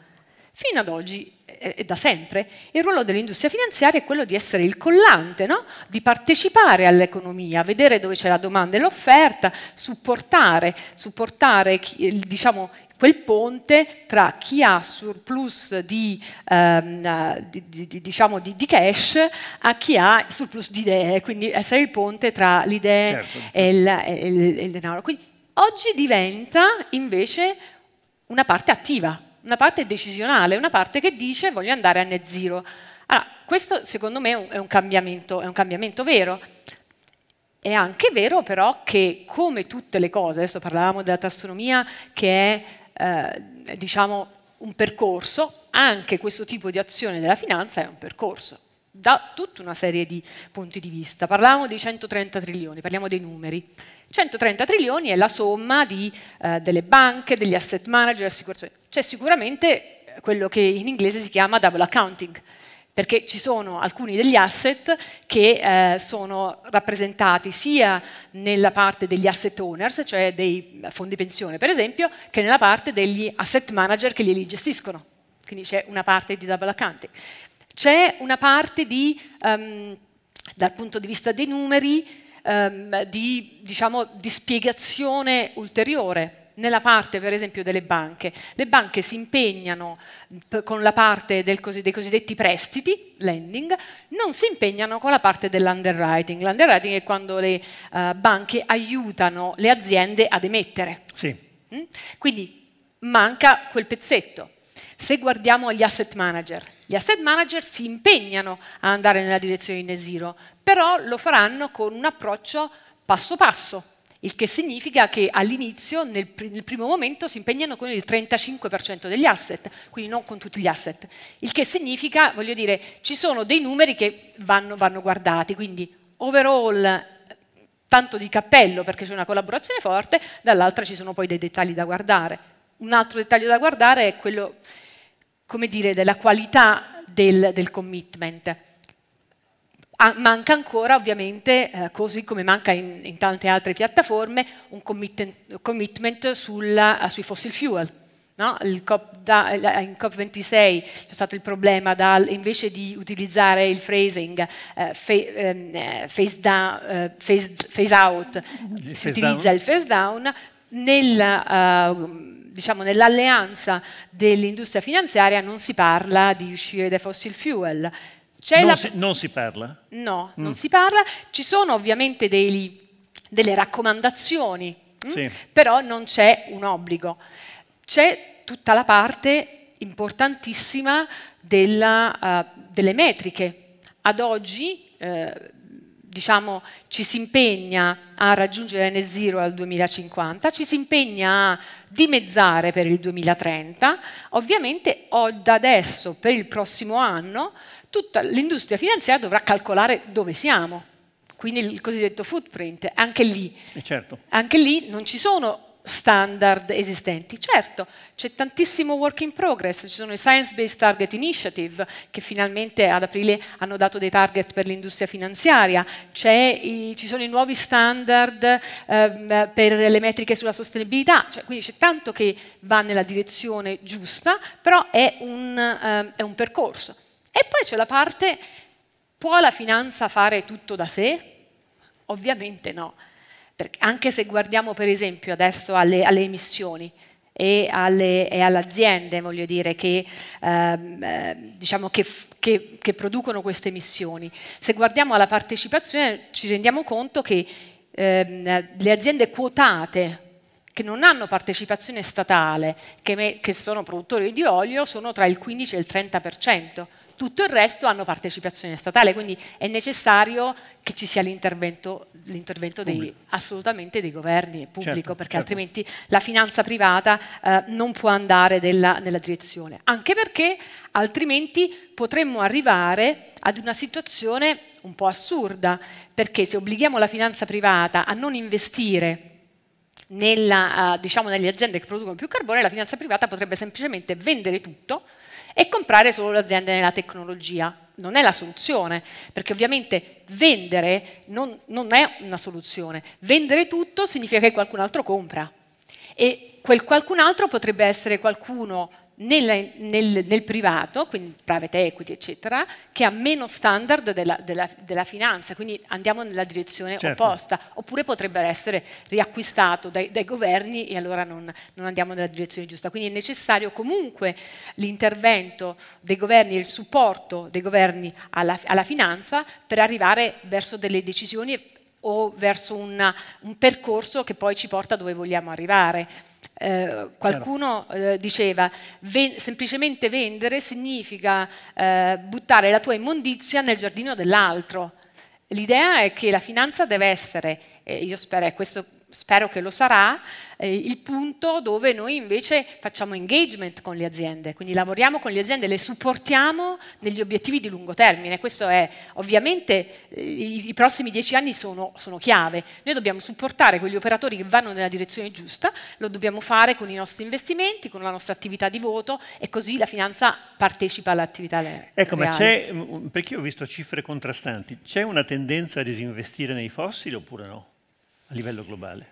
Fino ad oggi e eh, eh, da sempre il ruolo dell'industria finanziaria è quello di essere il collante, no? di partecipare all'economia, vedere dove c'è la domanda e l'offerta, supportare, supportare diciamo, quel ponte tra chi ha surplus di, ehm, di, di, diciamo di, cash a chi ha surplus di idee, quindi essere il ponte tra l'idea idee certo. e, e, il, denaro. Quindi oggi diventa invece una parte attiva una parte decisionale, una parte che dice voglio andare a net zero. Allora, questo secondo me è un cambiamento, è un cambiamento vero. È anche vero però che come tutte le cose, adesso parlavamo della tassonomia che è eh, diciamo un percorso, anche questo tipo di azione della finanza è un percorso da tutta una serie di punti di vista. Parlavamo dei 130 trilioni, parliamo dei numeri. 130 trilioni è la somma di, eh, delle banche, degli asset manager, assicurazioni. C'è sicuramente eh, quello che in inglese si chiama double accounting, perché ci sono alcuni degli asset che eh, sono rappresentati sia nella parte degli asset owners, cioè dei fondi pensione per esempio, che nella parte degli asset manager che li gestiscono. Quindi c'è una parte di double accounting c'è una parte di, um, dal punto di vista dei numeri, um, di, diciamo, di spiegazione ulteriore nella parte per esempio delle banche. Le banche si impegnano con la parte cos dei cosiddetti prestiti, lending, non si impegnano con la parte dell'underwriting. L'underwriting è quando le uh, banche aiutano le aziende ad emettere. Sì. Mm? Quindi manca quel pezzetto se guardiamo agli asset manager, gli asset manager si impegnano a andare nella direzione di Nesiro, però lo faranno con un approccio passo passo, il che significa che all'inizio, nel, pr nel, primo momento, si impegnano con il 35% degli asset, quindi non con tutti gli asset, il che significa, voglio dire, ci sono dei numeri che vanno, vanno guardati, quindi overall tanto di cappello perché c'è una collaborazione forte, dall'altra ci sono poi dei dettagli da guardare. Un altro dettaglio da guardare è quello come dire, della qualità del, del commitment. Ah, manca ancora ovviamente, eh, così come manca in, in, tante altre piattaforme, un commitment sulla, eh, sui fossil fuel. No? COP da, in COP26 c'è stato il problema dal, invece di utilizzare il phrasing eh, fe, ehm, eh, phase, down, phase, eh, phase, out, il si utilizza down. il phase down, nel, uh, diciamo, nell'alleanza dell'industria finanziaria non si parla di uscire dai fossil fuel. Non, la... si, non, si, parla? No, mm. non si parla. Ci sono ovviamente dei, delle raccomandazioni, mm? sì. però non c'è un obbligo. C'è tutta la parte importantissima della, uh, delle metriche. Ad oggi... Uh, diciamo, ci si impegna a raggiungere net zero al 2050, ci si impegna a dimezzare per il 2030, ovviamente o da adesso per il prossimo anno tutta l'industria finanziaria dovrà calcolare dove siamo, quindi il cosiddetto footprint, anche lì, eh, certo. anche lì non ci sono standard esistenti. Certo, c'è tantissimo work in progress, ci sono i Science Based Target Initiative che finalmente ad aprile hanno dato dei target per l'industria finanziaria, i, ci sono i nuovi standard ehm, per le metriche sulla sostenibilità, cioè, quindi c'è tanto che va nella direzione giusta, però è un, ehm, è un percorso. E poi c'è la parte, può la finanza fare tutto da sé? Ovviamente no anche se guardiamo per esempio adesso alle, alle emissioni, e alle, e alle, aziende voglio dire, che, ehm, eh, diciamo che, che, che, producono queste emissioni. Se guardiamo alla partecipazione ci rendiamo conto che ehm, le aziende quotate che non hanno partecipazione statale, che, me, che sono produttori di olio, sono tra il 15 e il 30% tutto il resto hanno partecipazione statale, quindi è necessario che ci sia l'intervento, dei, assolutamente dei governi e pubblico, certo, perché certo. altrimenti la finanza privata eh, non può andare della, nella direzione, anche perché altrimenti potremmo arrivare ad una situazione un po' assurda, perché se obblighiamo la finanza privata a non investire nella, eh, diciamo, nelle aziende che producono più carbone, la finanza privata potrebbe semplicemente vendere tutto, e comprare solo le aziende nella tecnologia. Non è la soluzione, perché ovviamente vendere non, non è una soluzione. Vendere tutto significa che qualcun altro compra e quel qualcun altro potrebbe essere qualcuno nel, nel, nel, privato, quindi private equity, eccetera, che ha meno standard della, della, della finanza, quindi andiamo nella direzione certo. opposta, oppure potrebbe essere riacquistato dai, dai governi e allora non, non, andiamo nella direzione giusta. Quindi è necessario comunque l'intervento dei governi, e il supporto dei governi alla, alla finanza per arrivare verso delle decisioni o verso una, un percorso che poi ci porta dove vogliamo arrivare. Eh, qualcuno eh, diceva ven semplicemente vendere significa eh, buttare la tua immondizia nel giardino dell'altro. L'idea è che la finanza deve essere, io spero, e questo spero che lo sarà, eh, il punto dove noi invece facciamo engagement con le aziende, quindi lavoriamo con le aziende, le supportiamo negli obiettivi di lungo termine. Questo è ovviamente eh, i, i, prossimi dieci anni sono, sono chiave. Noi dobbiamo supportare quegli operatori che vanno nella direzione giusta, lo dobbiamo fare con i nostri investimenti, con la nostra attività di voto e così la finanza partecipa all'attività. Ecco, reale. ma c'è, perché ho visto cifre contrastanti, c'è una tendenza a disinvestire nei fossili oppure no? a livello globale?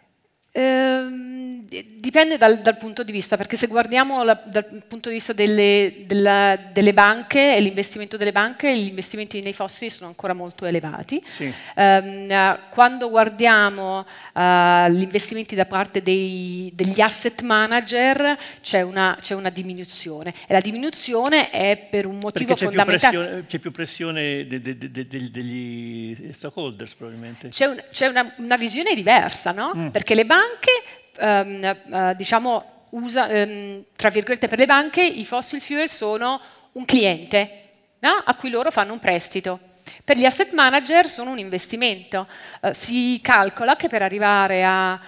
Ehm, dipende dal, dal, punto di vista, perché se guardiamo la, dal punto di vista delle, della, delle banche e l'investimento delle banche, gli investimenti nei fossili sono ancora molto elevati. Sì. Ehm, eh, quando guardiamo eh, gli investimenti da parte dei, degli asset manager c'è una, una, diminuzione e la diminuzione è per un motivo c'è fondamentale. c'è più pressione de, de, de, degli stockholders probabilmente. C'è un, una, una, visione diversa, no? Mm. perché le banche banche, ehm, eh, diciamo, usa, ehm, tra virgolette per le banche, i fossil fuel sono un cliente no? a cui loro fanno un prestito. Per gli asset manager sono un investimento. Eh, si calcola che per arrivare a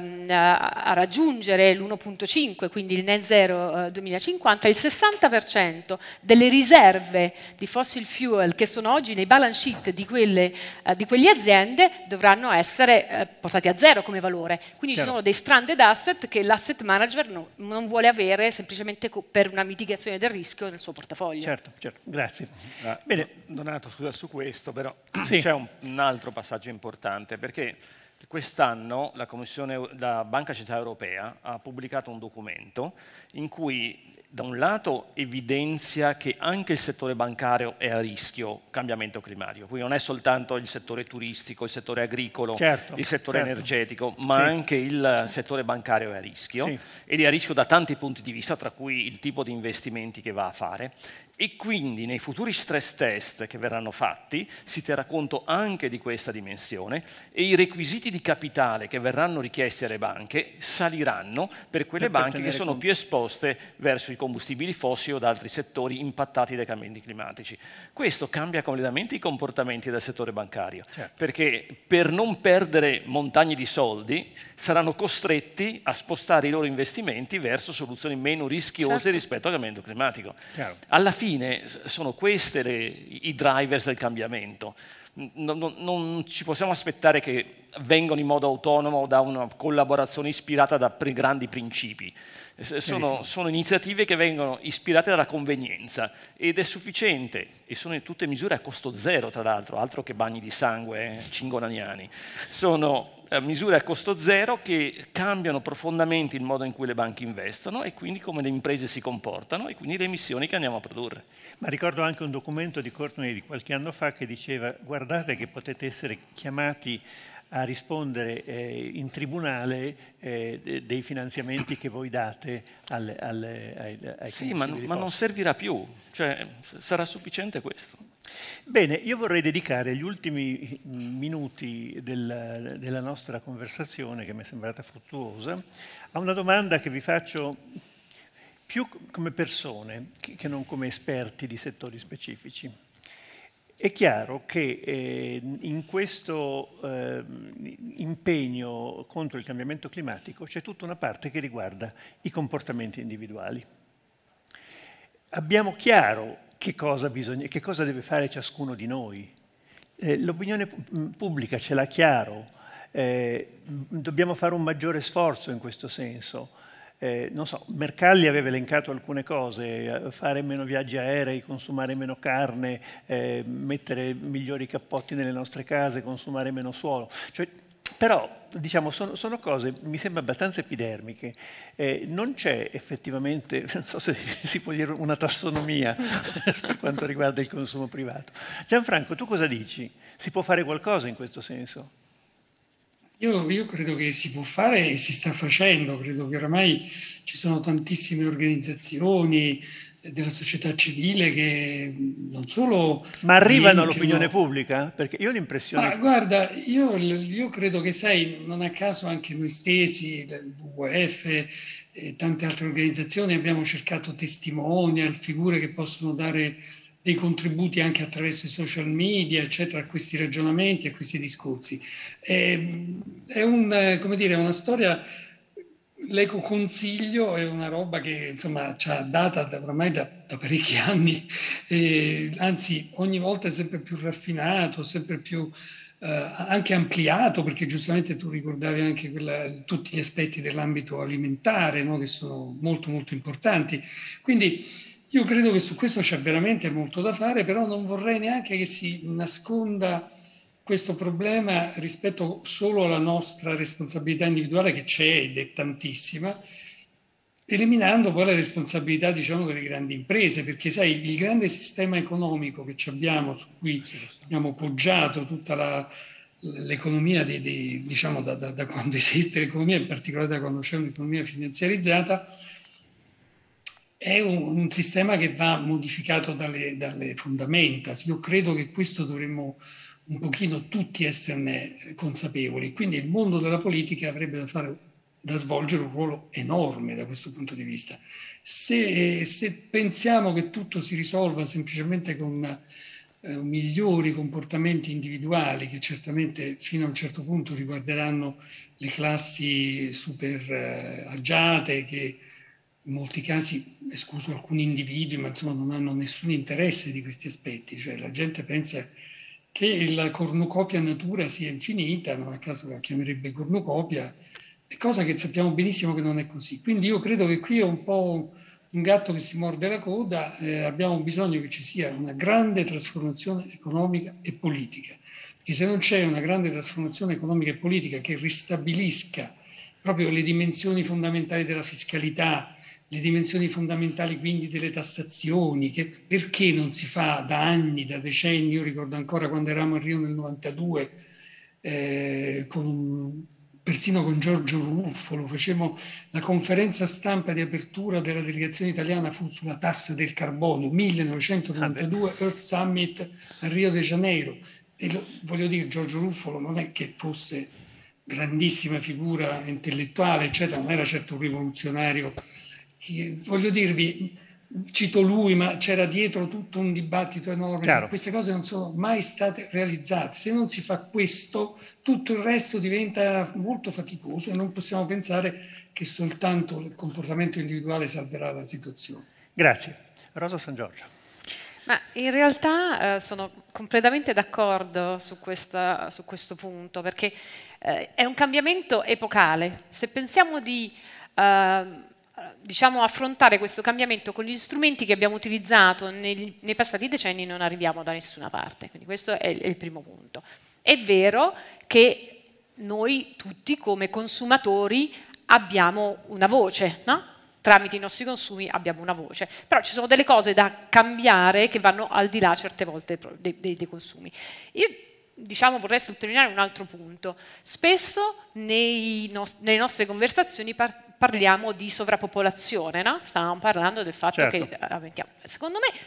um, a raggiungere l'1.5, quindi il net zero uh, eh, 2050, il 60% delle riserve di fossil fuel che sono oggi nei balance sheet di quelle, uh, di quelle aziende dovranno essere uh, eh, portate a zero come valore. Quindi Chiaro. ci sono dei stranded asset che l'asset manager no, non vuole avere semplicemente per una mitigazione del rischio nel suo portafoglio. Certo, certo. grazie. Ah, Bene. Donato, scusa su questo, però sì. c'è un, un altro passaggio importante perché Quest'anno la, la, Banca Centrale Europea ha pubblicato un documento in cui da un lato evidenzia che anche il settore bancario è a rischio cambiamento climatico, quindi non è soltanto il settore turistico, il settore agricolo, certo, il settore certo. energetico, ma sì. anche il settore bancario è a rischio sì. ed è a rischio da tanti punti di vista, tra cui il tipo di investimenti che va a fare e quindi nei futuri stress test che verranno fatti si terrà conto anche di questa dimensione e i requisiti di capitale che verranno richiesti alle banche saliranno per quelle per banche che sono più esposte verso i combustibili fossili o da altri settori impattati dai cambiamenti climatici. Questo cambia completamente i comportamenti del settore bancario, certo. perché per non perdere montagne di soldi saranno costretti a spostare i loro investimenti verso soluzioni meno rischiose certo. rispetto al cambiamento climatico. Chiaro. Alla fine fine sono questi i drivers del cambiamento. Non, non, non, ci possiamo aspettare che vengano in modo autonomo da una collaborazione ispirata da pre grandi principi. Sono, sono, iniziative che vengono ispirate dalla convenienza ed è sufficiente, e sono in tutte misure a costo zero tra l'altro, altro che bagni di sangue eh, cingonaniani, sono eh, misure a costo zero che cambiano profondamente il modo in cui le banche investono e quindi come le imprese si comportano e quindi le emissioni che andiamo a produrre. Ma ricordo anche un documento di Courtney di qualche anno fa che diceva guardate che potete essere chiamati a rispondere eh, in tribunale eh, dei finanziamenti che voi date al, al, ai, ai Sì, ma, ma non servirà più, cioè sarà sufficiente questo. Bene, io vorrei dedicare gli ultimi mm, minuti del, della nostra conversazione, che mi è sembrata fruttuosa, a una domanda che vi faccio più come persone che non come esperti di settori specifici. È chiaro che eh, in questo eh, impegno contro il cambiamento climatico c'è tutta una parte che riguarda i comportamenti individuali. Abbiamo chiaro che cosa, bisogna, che cosa deve fare ciascuno di noi. Eh, l'opinione mm, pubblica ce l'ha chiaro, eh, mm, dobbiamo fare un maggiore sforzo in questo senso. Eh, non so, Mercalli aveva elencato alcune cose, eh, fare meno viaggi aerei, consumare meno carne, eh, mettere migliori cappotti nelle nostre case, consumare meno suolo. Cioè, però diciamo, sono, sono, cose, mi sembra, abbastanza epidermiche. Eh, non c'è effettivamente, non so se si può dire una tassonomia per quanto riguarda il consumo privato. Gianfranco, tu cosa dici? Si può fare qualcosa in questo senso? Io, io, credo che si può fare e si sta facendo, credo che oramai ci sono tantissime organizzazioni, della società civile che non solo... Ma arrivano all'opinione pubblica? Perché io ho l'impressione... Ma guarda, io, io, credo che, sai, non a caso anche noi stessi, il WWF e eh, tante altre organizzazioni abbiamo cercato testimonial, figure che possono dare dei contributi anche attraverso i social media, eccetera, a questi ragionamenti, a questi discorsi. È, ehm, è un, come dire, una storia L'ecoconsiglio è una roba che insomma ci ha data da, ormai da, da parecchi anni, e, anzi ogni volta è sempre più raffinato, sempre più eh, anche ampliato, perché giustamente tu ricordavi anche quella, tutti gli aspetti dell'ambito alimentare no? che sono molto molto importanti. Quindi io credo che su questo c'è veramente molto da fare, però non vorrei neanche che si nasconda questo problema rispetto solo alla nostra responsabilità individuale che c'è ed è tantissima, eliminando poi la responsabilità diciamo, delle grandi imprese, perché sai, il grande sistema economico che abbiamo, su cui abbiamo poggiato tutta la, l'economia, di, di, diciamo da, da, da, quando esiste l'economia, in particolare da quando c'è un'economia finanziarizzata, è un, un sistema che va modificato dalle, dalle fondamenta. Io credo che questo dovremmo un pochino tutti esserne consapevoli. Quindi il mondo della politica avrebbe da, fare, da svolgere un ruolo enorme da questo punto di vista. Se, se pensiamo che tutto si risolva semplicemente con eh, migliori comportamenti individuali, che certamente fino a un certo punto riguarderanno le classi super eh, agiate, che in molti casi, escluso alcuni individui, ma insomma non hanno nessun interesse di questi aspetti. Cioè la gente pensa che la cornucopia natura sia infinita, non a caso la chiamerebbe cornucopia, è cosa che sappiamo benissimo che non è così. Quindi io credo che qui è un po' un gatto che si morde la coda, eh, abbiamo bisogno che ci sia una grande trasformazione economica e politica. E se non c'è una grande trasformazione economica e politica che ristabilisca proprio le dimensioni fondamentali della fiscalità, le dimensioni fondamentali quindi delle tassazioni, che, perché non si fa da anni, da decenni, io ricordo ancora quando eravamo a Rio nel 92, eh, con un, persino con Giorgio Ruffolo, facemmo la conferenza stampa di apertura della delegazione italiana fu sulla tassa del carbonio, 1992 Earth Summit a Rio de Janeiro. E lo, voglio dire, Giorgio Ruffolo non è che fosse grandissima figura intellettuale, eccetera, non era certo un rivoluzionario voglio dirvi, cito lui, ma c'era dietro tutto un dibattito enorme. Chiaro. Queste cose non sono mai state realizzate. Se non si fa questo, tutto il resto diventa molto faticoso e non possiamo pensare che soltanto il comportamento individuale salverà la situazione. Grazie. Rosa San Giorgio. Ma in realtà eh, sono completamente d'accordo su, su, questo punto, perché eh, è un cambiamento epocale. Se pensiamo di... Eh, diciamo, affrontare questo cambiamento con gli strumenti che abbiamo utilizzato nei, nei passati decenni non arriviamo da nessuna parte. Quindi questo è il, primo punto. È vero che noi tutti come consumatori abbiamo una voce, no? tramite i nostri consumi abbiamo una voce, però ci sono delle cose da cambiare che vanno al di là certe volte dei, dei, dei consumi. Io diciamo, vorrei sottolineare un altro punto, spesso nei, no, nelle nostre conversazioni par, parliamo di sovrappopolazione, no? stavamo parlando del fatto certo. che eh, Secondo me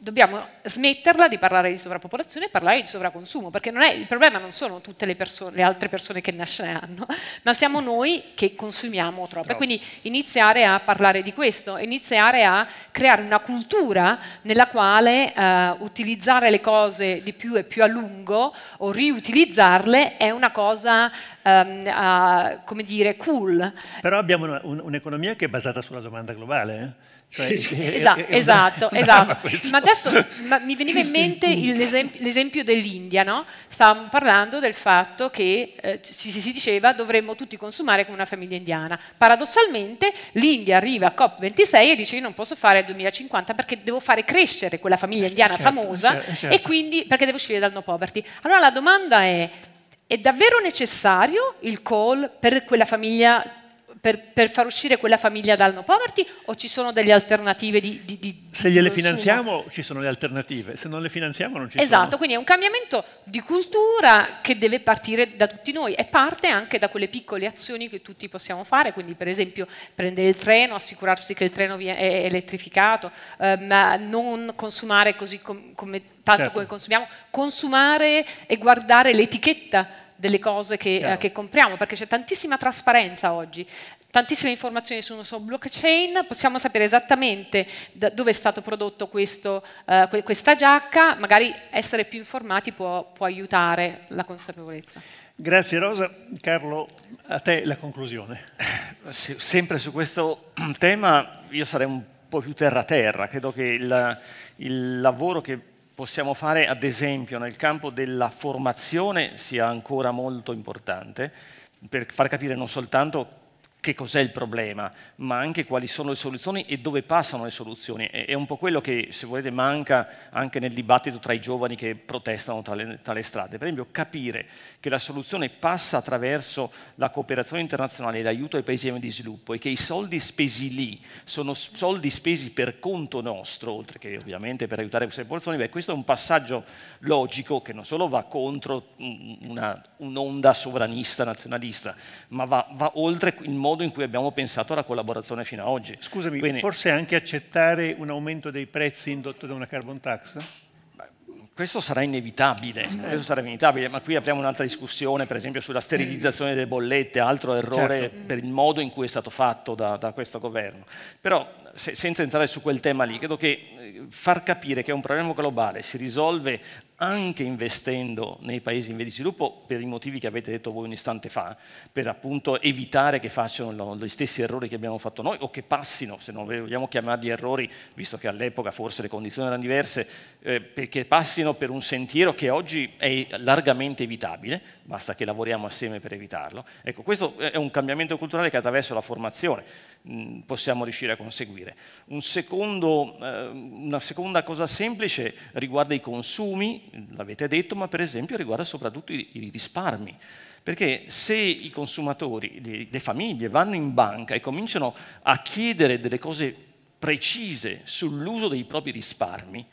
dobbiamo smetterla di parlare di sovrappopolazione e parlare di sovraconsumo, perché è, il problema non sono tutte le, persone, le altre persone che nasce ne hanno, ma siamo noi che consumiamo troppo. troppo. E quindi iniziare a parlare di questo, iniziare a creare una cultura nella quale eh, utilizzare le cose di più e più a lungo o riutilizzarle è una cosa, ehm, eh, come dire, cool. Però abbiamo un'economia un che è basata sulla domanda globale. Eh? Cioè, eh, eh, eh. esatto, una... esatto, esatto. ma adesso ma mi veniva in mente l'esempio dell'India, no? stavamo parlando del fatto che eh, ci, si diceva dovremmo tutti consumare come una famiglia indiana. Paradossalmente l'India arriva a COP26 e dice io non posso fare il 2050 perché devo fare crescere quella famiglia indiana certo, famosa certo, certo. e certo. quindi perché devo uscire dal no poverty. Allora la domanda è, è davvero necessario il call per quella famiglia per, per, far uscire quella famiglia dal no poverty o ci sono delle alternative di, di, di Se gliele consumo? finanziamo ci sono le alternative, se non le finanziamo non ci esatto, sono. Esatto, quindi è un cambiamento di cultura che deve partire da tutti noi e parte anche da quelle piccole azioni che tutti possiamo fare, quindi per esempio prendere il treno, assicurarsi che il treno è elettrificato, ehm, non consumare così com come, tanto certo. come consumiamo, consumare e guardare l'etichetta delle cose che, eh, che compriamo, perché c'è tantissima trasparenza oggi, tantissime informazioni sono su blockchain, possiamo sapere esattamente dove è stato prodotto questo, eh, questa giacca, magari essere più informati può, può aiutare la consapevolezza. Grazie Rosa. Carlo, a te la conclusione. Eh, sempre su questo tema io sarei un po' più terra-terra. Credo che il, il lavoro che possiamo fare ad esempio nel campo della formazione sia ancora molto importante per far capire non soltanto che cos'è il problema, ma anche quali sono le soluzioni e dove passano le soluzioni. È un po' quello che, se volete, manca anche nel dibattito tra i giovani che protestano tra le, tra le strade. Per esempio, capire che la soluzione passa attraverso la cooperazione internazionale e l'aiuto ai paesi in via di sviluppo e che i soldi spesi lì sono soldi spesi per conto nostro, oltre che ovviamente per aiutare queste popolazioni, beh, questo è un passaggio logico che non solo va contro un'onda sovranista, nazionalista, ma va, va oltre il modo modo in cui abbiamo pensato alla collaborazione fino ad oggi. Scusami, Quindi, forse anche accettare un aumento dei prezzi indotto da una carbon tax? Questo sarà inevitabile, eh. questo sarà inevitabile, ma qui apriamo un'altra discussione, per esempio sulla sterilizzazione delle bollette, altro errore certo. per il modo in cui è stato fatto da, da questo governo. Però se, senza entrare su quel tema lì, credo che eh, far capire che è un problema globale si risolve anche investendo nei paesi in via di sviluppo per i motivi che avete detto voi un istante fa, per appunto evitare che facciano gli stessi errori che abbiamo fatto noi o che passino, se non vogliamo chiamarli errori, visto che all'epoca forse le condizioni erano diverse, eh, che passino per un sentiero che oggi è largamente evitabile, basta che lavoriamo assieme per evitarlo. Ecco, questo è un cambiamento culturale che attraverso la formazione Mm, possiamo riuscire a conseguire. Un secondo, eh, una seconda cosa semplice riguarda i consumi, l'avete detto, ma per esempio riguarda soprattutto i risparmi. Perché se i consumatori, le famiglie vanno in banca e cominciano a chiedere delle cose precise sull'uso dei propri risparmi,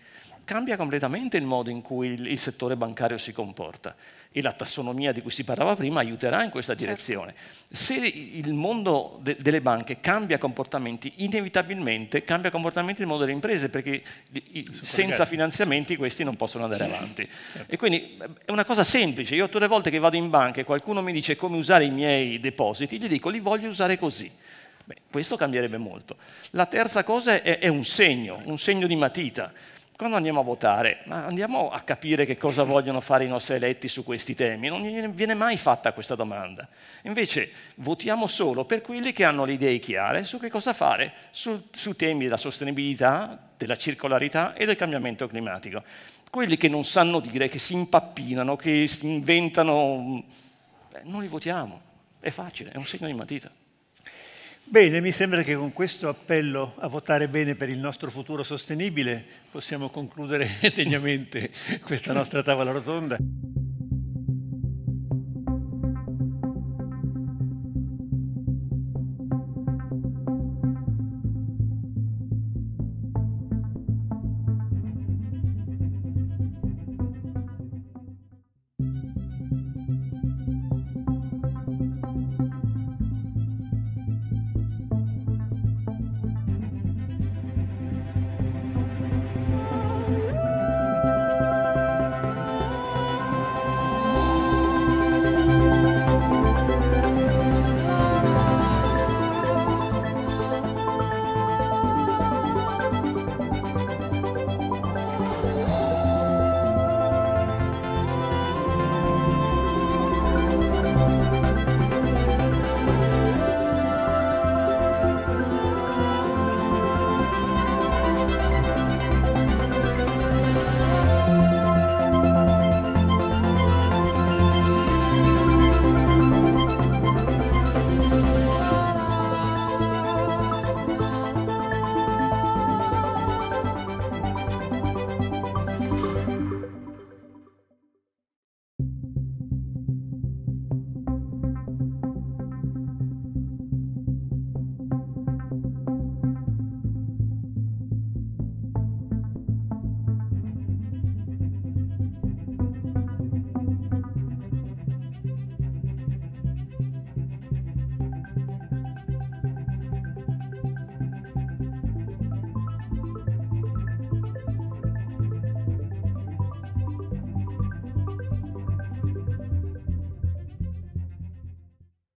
cambia completamente il modo in cui il, settore bancario si comporta e la tassonomia di cui si parlava prima aiuterà in questa certo. direzione. Certo. Se il mondo de delle banche cambia comportamenti, inevitabilmente cambia comportamenti il mondo delle imprese, perché senza finanziamenti questi non possono andare certo. avanti. Certo. E quindi è una cosa semplice, io tutte le volte che vado in banca e qualcuno mi dice come usare i miei depositi, gli dico li voglio usare così. Beh, questo cambierebbe molto. La terza cosa è, è un segno, un segno di matita quando andiamo a votare, andiamo a capire che cosa vogliono fare i nostri eletti su questi temi, non viene mai fatta questa domanda. Invece votiamo solo per quelli che hanno le idee chiare su che cosa fare su, su temi della sostenibilità, della circolarità e del cambiamento climatico. Quelli che non sanno dire, che si impappinano, che si inventano, eh, non li votiamo. È facile, è un segno di matita. Bene, mi sembra che con questo appello a votare bene per il nostro futuro sostenibile possiamo concludere degnamente questa nostra tavola rotonda.